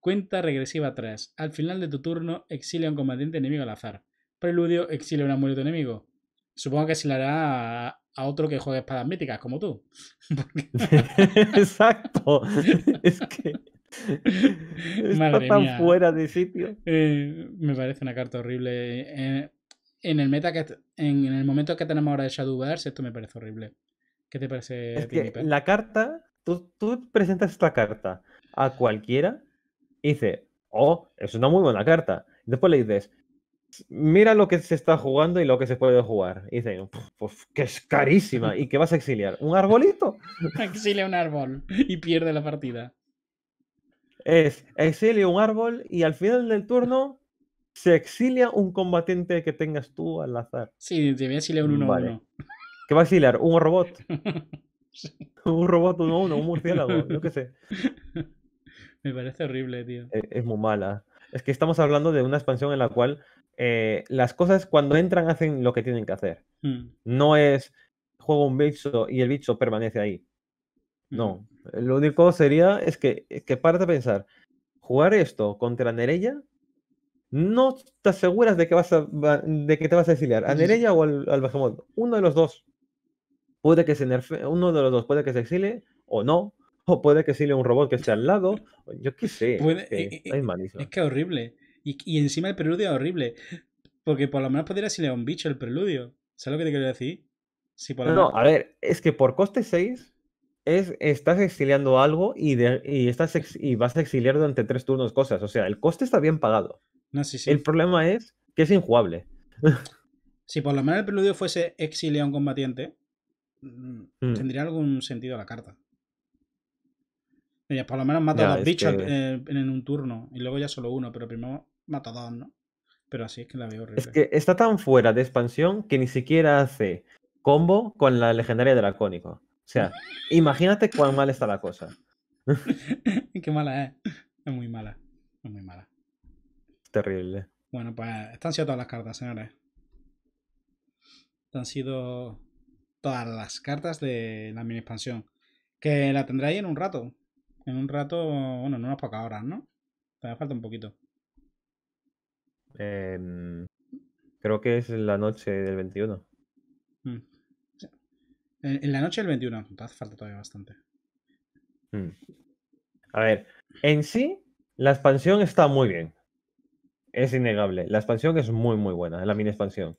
Cuenta regresiva 3. Al final de tu turno, exilia a un combatiente enemigo al azar. Preludio, exilia un amuleto enemigo. Supongo que exilará a, otro que juegue espadas míticas, como tú. Exacto. es que. Está tan fuera de sitio. Eh, me parece una carta horrible. Eh, en el meta que en, el momento que tenemos ahora de Shadowverse, esto me parece horrible. ¿Qué te parece? la carta, tú, presentas esta carta a cualquiera y dice, oh, es una muy buena carta. Después le dices, mira lo que se está jugando y lo que se puede jugar. Y dice, pues que es carísima. ¿Y qué vas a exiliar? ¿Un arbolito? Exilia un árbol y pierde la partida es exilia un árbol y al final del turno se exilia un combatiente que tengas tú al azar. Sí, te voy un 1-1. ¿Qué va a exiliar? ¿Un robot? Un robot 1-1, un murciélago, yo qué sé. Me parece horrible, tío. E, es, muy mala. Es que estamos hablando de una expansión en la cual eh, las cosas cuando entran hacen lo que tienen que hacer. Hmm. No es juego un bicho y el bicho permanece ahí. No, lo único sería es que, eh, que parte a pensar, jugar esto contra Nereya? no estás aseguras de que vas de que te vas a exiliar, a Nereya o al, al uno de los dos. Puede que se uno de los dos puede que se exile o no, o puede que exile un robot que esté al lado, yo qué sé. Es que, eh, eh, es, que horrible. Y, encima el preludio es horrible. Porque por lo menos podría exiliar a un bicho el preludio. ¿Sabes lo que te quiero decir? no, a ver, es que por coste 6 estás exiliando algo y, vas a exiliar durante tres turnos cosas. O sea, el coste está bien pagado. No, El problema es que es injuable si mm, mm. por lo menos el preludio fuese exiliar a un combatiente, tendría algún sentido la carta. por lo menos mata a dos bichos eh, en un turno y luego ya solo uno, pero primero mata a dos, ¿no? Pero así es que la veo horrible. Es que está tan fuera de expansión que ni siquiera hace combo con la legendaria dracónico. O sea, imagínate cuán mal está la cosa. Qué mala es. Es muy mala. Es muy mala. Terrible. Bueno, pues estas han sido todas las cartas, señores. han sido todas las cartas de la mini expansión. Que la tendréis en un rato. En un rato, bueno, en unas pocas horas, ¿no? Todavía falta un poquito. Em, creo que es la noche del 21. En, la noche del 21, hace falta todavía bastante. Mm. A ver, en sí, la expansión está muy bien. Es innegable. La expansión es muy, muy buena, la mini expansión.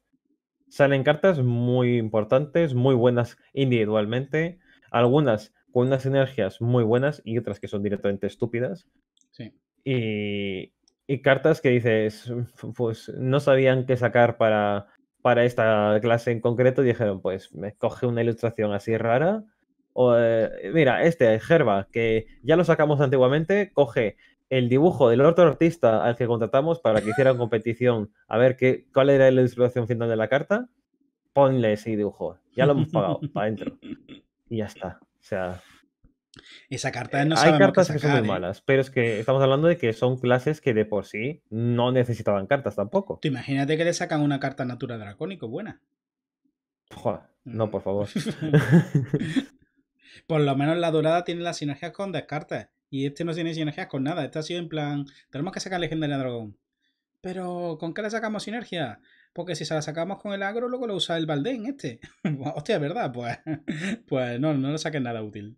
Salen cartas muy importantes, muy buenas individualmente. Algunas con unas energías muy buenas y otras que son directamente estúpidas. Sí. Y, y cartas que dices, pues no sabían qué sacar para para esta clase en concreto dijeron, pues me coge una ilustración así rara. O, eh, mira, este, Gerba, que ya lo sacamos antiguamente, coge el dibujo del otro artista al que contratamos para que una competición a ver qué, cuál era la ilustración final de la carta, ponle ese dibujo. Ya lo hemos pagado, para adentro. Y ya está. O sea, esa carta eh, no Hay cartas que, son muy ¿eh? malas, pero es que estamos hablando de que son clases que de por sí no necesitaban cartas tampoco. imagínate que le sacan una carta natura dracónico buena. no, por favor. por lo menos la dorada tiene las sinergias con descartes. Y este no tiene sinergias con nada. Este ha sido en plan, tenemos que sacar legendaria dragón. Pero, ¿con qué le sacamos sinergia? Porque si se la sacamos con el agro, luego lo usa el Baldén este. Hostia, ¿verdad? Pues, pues no, no le saquen nada útil.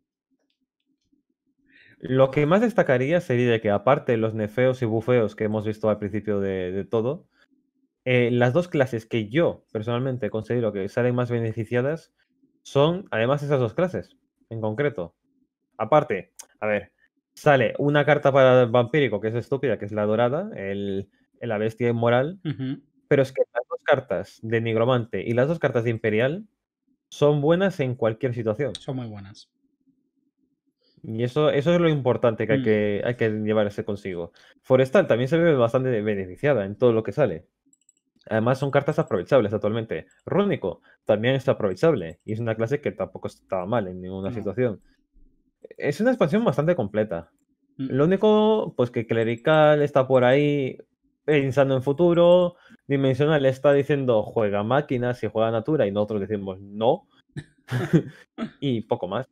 Lo que más destacaría sería que aparte de los nefeos y bufeos que hemos visto al principio de, todo, eh, las dos clases que yo personalmente considero que salen más beneficiadas son además esas dos clases en concreto. Aparte, a ver, sale una carta para el vampírico que es estúpida, que es la dorada, el, la bestia inmoral, pero es que las dos cartas de nigromante y las dos cartas de imperial son buenas en cualquier situación. Son muy buenas. Y eso, eso es lo importante que hay, mm. que, hay que llevarse consigo. Forestal también se ve bastante beneficiada en todo lo que sale. Además, son cartas aprovechables actualmente. Rúnico también es aprovechable. Y es una clase que tampoco estaba mal en ninguna situación. Es una expansión bastante completa. Mm. Lo único, pues que Clerical está por ahí pensando en futuro. Dimensional está diciendo juega máquinas y juega natura. Y nosotros decimos no. y poco más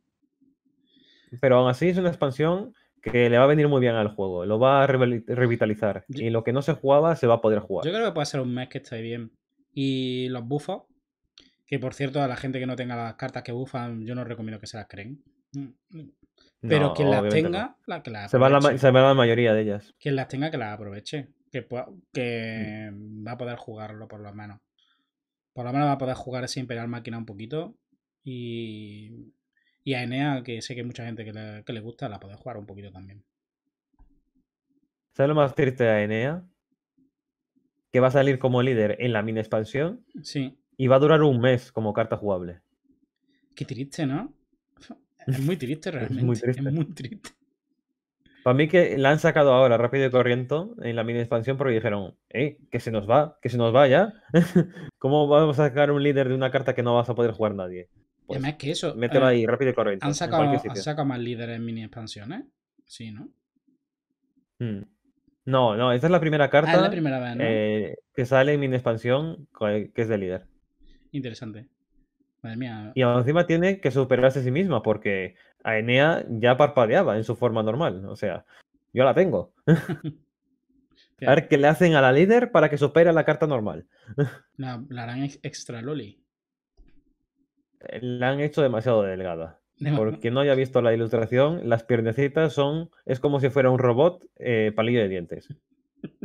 pero aún así es una expansión que le va a venir muy bien al juego, lo va a revitalizar. y lo que no se jugaba se va a poder jugar. Yo creo que puede ser un mes que esté bien. Y los buffos, que por cierto, a la gente que no tenga las cartas que buffan, yo no recomiendo que se las creen. Mm, mm. Pero quien las tenga, la, que las se la, se va la mayoría de ellas. Quien las tenga, que las aproveche. Que, que mm. va a poder jugarlo por lo menos. Por lo menos va a poder jugar ese Imperial Máquina un poquito. Y y a Enea, que sé que hay mucha gente que le, gusta, la puede jugar un poquito también. ¿Sabes lo más triste de Enea? Que va a salir como líder en la mini expansión. Sí. Y va a durar un mes como carta jugable. Qué triste, ¿no? Es muy triste realmente. es muy triste. Para mí que la han sacado ahora rápido y corriente en la mini expansión porque dijeron, eh, que se nos va, que se nos vaya! ya. ¿Cómo vamos a sacar un líder de una carta que no vas a poder jugar nadie? Pues que eso. Mételo eh, ahí, rápido y Han sacado, más líderes en mini expansiones. Sí, ¿no? Mm. No, no, esta es la primera ah, carta. la primera eh, que sale en mini expansión, que es de líder. Interesante. Madre mía. Y encima tiene que superarse a sí misma, porque Aenea ya parpadeaba en su forma normal. O sea, yo la tengo. a ver qué le hacen a la líder para que supere la carta normal. la harán extra loli la han hecho demasiado delgada. Porque no haya visto la ilustración, las piernecitas son, es como si fuera un robot eh, palillo de dientes.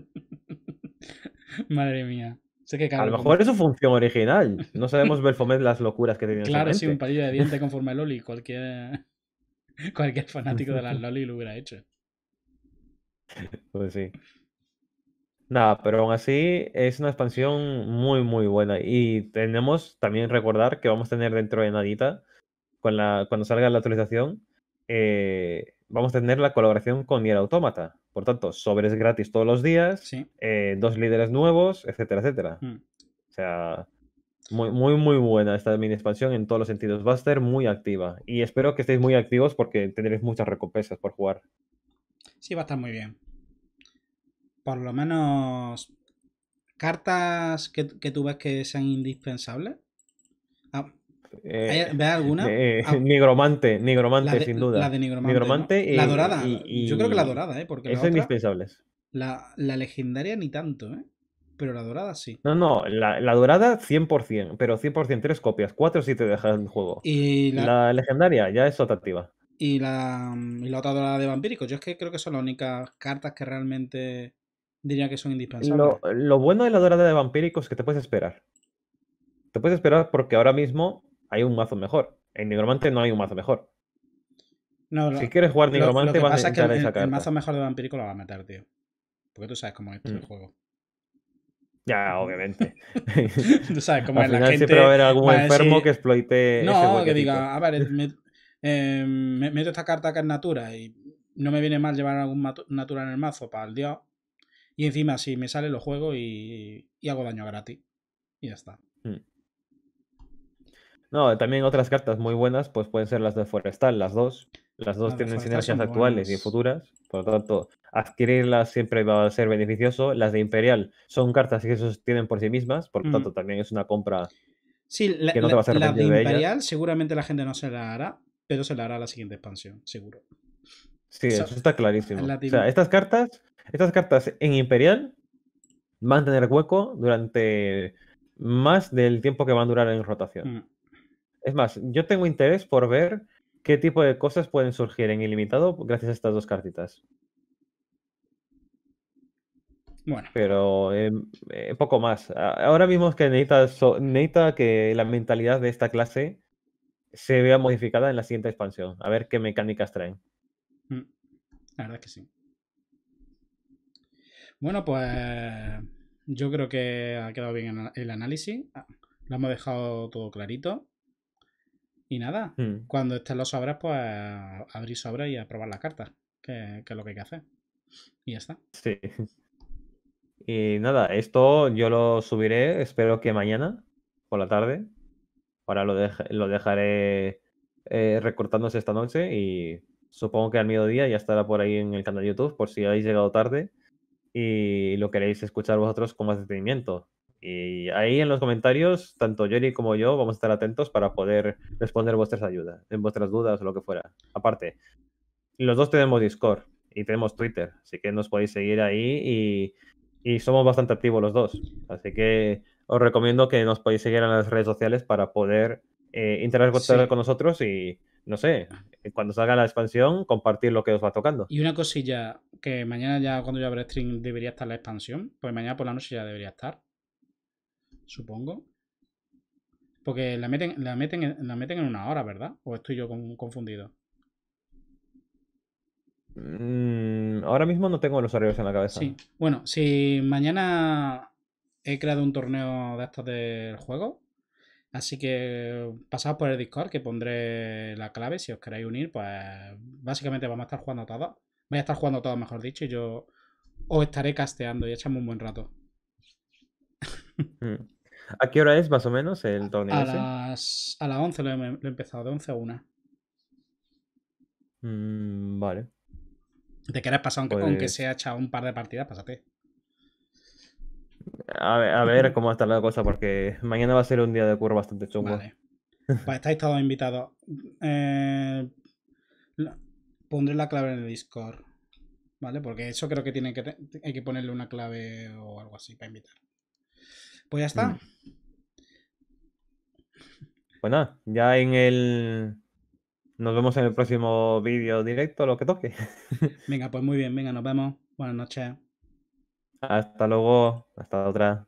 Madre mía. Sé que a lo mejor es su función original. No sabemos Belfomet las locuras que tenía. Claro, sí, un palillo de dientes con forma de Loli. Cualquier, cualquier fanático de las Loli lo hubiera hecho. Pues sí. Nada, pero aún así es una expansión muy, muy buena. Y tenemos también recordar que vamos a tener dentro de Nadita, cuando salga la actualización, eh, vamos a tener la colaboración con Nier Automata. Por tanto, sobres gratis todos los días, eh, dos líderes nuevos, etcétera, etcétera. Mm. O sea, muy, muy, muy buena esta mini expansión en todos los sentidos. Va a ser muy activa. Y espero que estéis muy activos porque tendréis muchas recompensas por jugar. Sí, va a estar muy bien por lo menos cartas que, tú ves que sean indispensables. Ah, eh, ¿Ves alguna? Eh, ah, nigromante, nigromante, sin duda. La de nigromante. la dorada. Yo creo que la dorada, ¿eh? Porque es indispensables. La, legendaria ni tanto, ¿eh? Pero la dorada sí. No, no, la, la dorada 100%, pero 100% tres copias, cuatro si te en el juego. Y la... legendaria ya es otra Y la, mm, y la otra dorada de vampírico. Yo es que creo que son las únicas cartas que realmente diría que son indispensables. Lo, lo bueno de la dorada de vampíricos es que te puedes esperar. Te puedes esperar porque ahora mismo hay un mazo mejor. En Nigromante no hay un mazo mejor. No, si quieres jugar Nigromante, vas a sacar es que el, mazo mejor de vampírico lo va a meter, tío. Porque tú sabes cómo es el mm. juego. Ya, obviamente. Tú sabes cómo es la gente. Siempre va a haber algún enfermo que exploite. No, que diga, a ver, em, me, meto esta carta que es Natura y no me viene mal llevar algún Natura en el mazo para el dios. Y encima, si me sale, lo juego y, hago daño gratis. Y ya está. Mm. No, también otras cartas muy buenas, pues pueden ser las de Forestal, las dos. Las dos tienen sinergias actuales y futuras. Por lo tanto, adquirirlas siempre va a ser beneficioso. Las de Imperial son cartas que se tienen por sí mismas, por lo tanto, mm. también es una compra. Sí, la, que no te va a la, de Imperial seguramente la gente no se la hará, pero se la hará la siguiente expansión, seguro. Sí, eso está clarísimo. O sea, estas cartas estas cartas en Imperial van a tener hueco durante más del tiempo que van a durar en rotación. Mm. Es más, yo tengo interés por ver qué tipo de cosas pueden surgir en ilimitado gracias a estas dos cartitas. Bueno. Pero eh, eh, poco más. Ahora mismo es que necesita, que la mentalidad de esta clase se vea modificada en la siguiente expansión. A ver qué mecánicas traen. Mm. La verdad que sí. Bueno, pues yo creo que ha quedado bien el análisis. Ah, lo hemos dejado todo clarito. Y nada, hmm. cuando estén los obras, pues abrir sobres y aprobar las cartas, que, es lo que hay que hacer. Y ya está. Sí. Y nada, esto yo lo subiré, espero que mañana, por la tarde. Ahora lo, dejaré eh, recortándose esta noche y supongo que al mediodía ya estará por ahí en el canal de YouTube, por si habéis llegado tarde y lo queréis escuchar vosotros con más detenimiento. Y ahí en los comentarios, tanto Jerry como yo vamos a estar atentos para poder responder vuestras ayudas, vuestras dudas o lo que fuera. Aparte, los dos tenemos Discord y tenemos Twitter, así que nos podéis seguir ahí y, somos bastante activos los dos. Así que os recomiendo que nos podéis seguir en las redes sociales para poder eh, interactuar con nosotros y, no sé, eh, cuando salga la expansión, compartir lo que os va tocando. Y una cosilla, que mañana ya, cuando yo abra stream, debería estar la expansión. Pues mañana por la noche ya debería estar. Supongo. Porque la meten, la meten, la meten en una hora, ¿verdad? ¿O estoy yo confundido? Mm, ahora mismo no tengo los horarios en la cabeza. Sí. Bueno, si mañana he creado un torneo de estos del juego, Así que pasad por el Discord que pondré la clave si os queréis unir. Pues básicamente vamos a estar jugando todas. Voy a estar jugando todos mejor dicho, y yo os estaré casteando y echamos un buen rato. Mm. ¿A qué hora es más o menos el torneo? A, las, a las 11 lo he, empezado, de 11 a 1. Mm, vale. ¿Te quieres pasar, aunque, se pues se ha echado un par de partidas? Pásate. A ver, cómo está la cosa, porque mañana va a ser un día de curro bastante chungo. Vale. Pues estáis todos invitados. Eh, pondré la clave en el Discord. ¿Vale? Porque eso creo que que hay que ponerle una clave o algo así para invitar. Pues ya está. Mm. Pues nada, ya en el. Nos vemos en el próximo vídeo directo, lo que toque. Venga, pues muy bien, venga, nos vemos. Buenas noches. Hasta luego, hasta otra.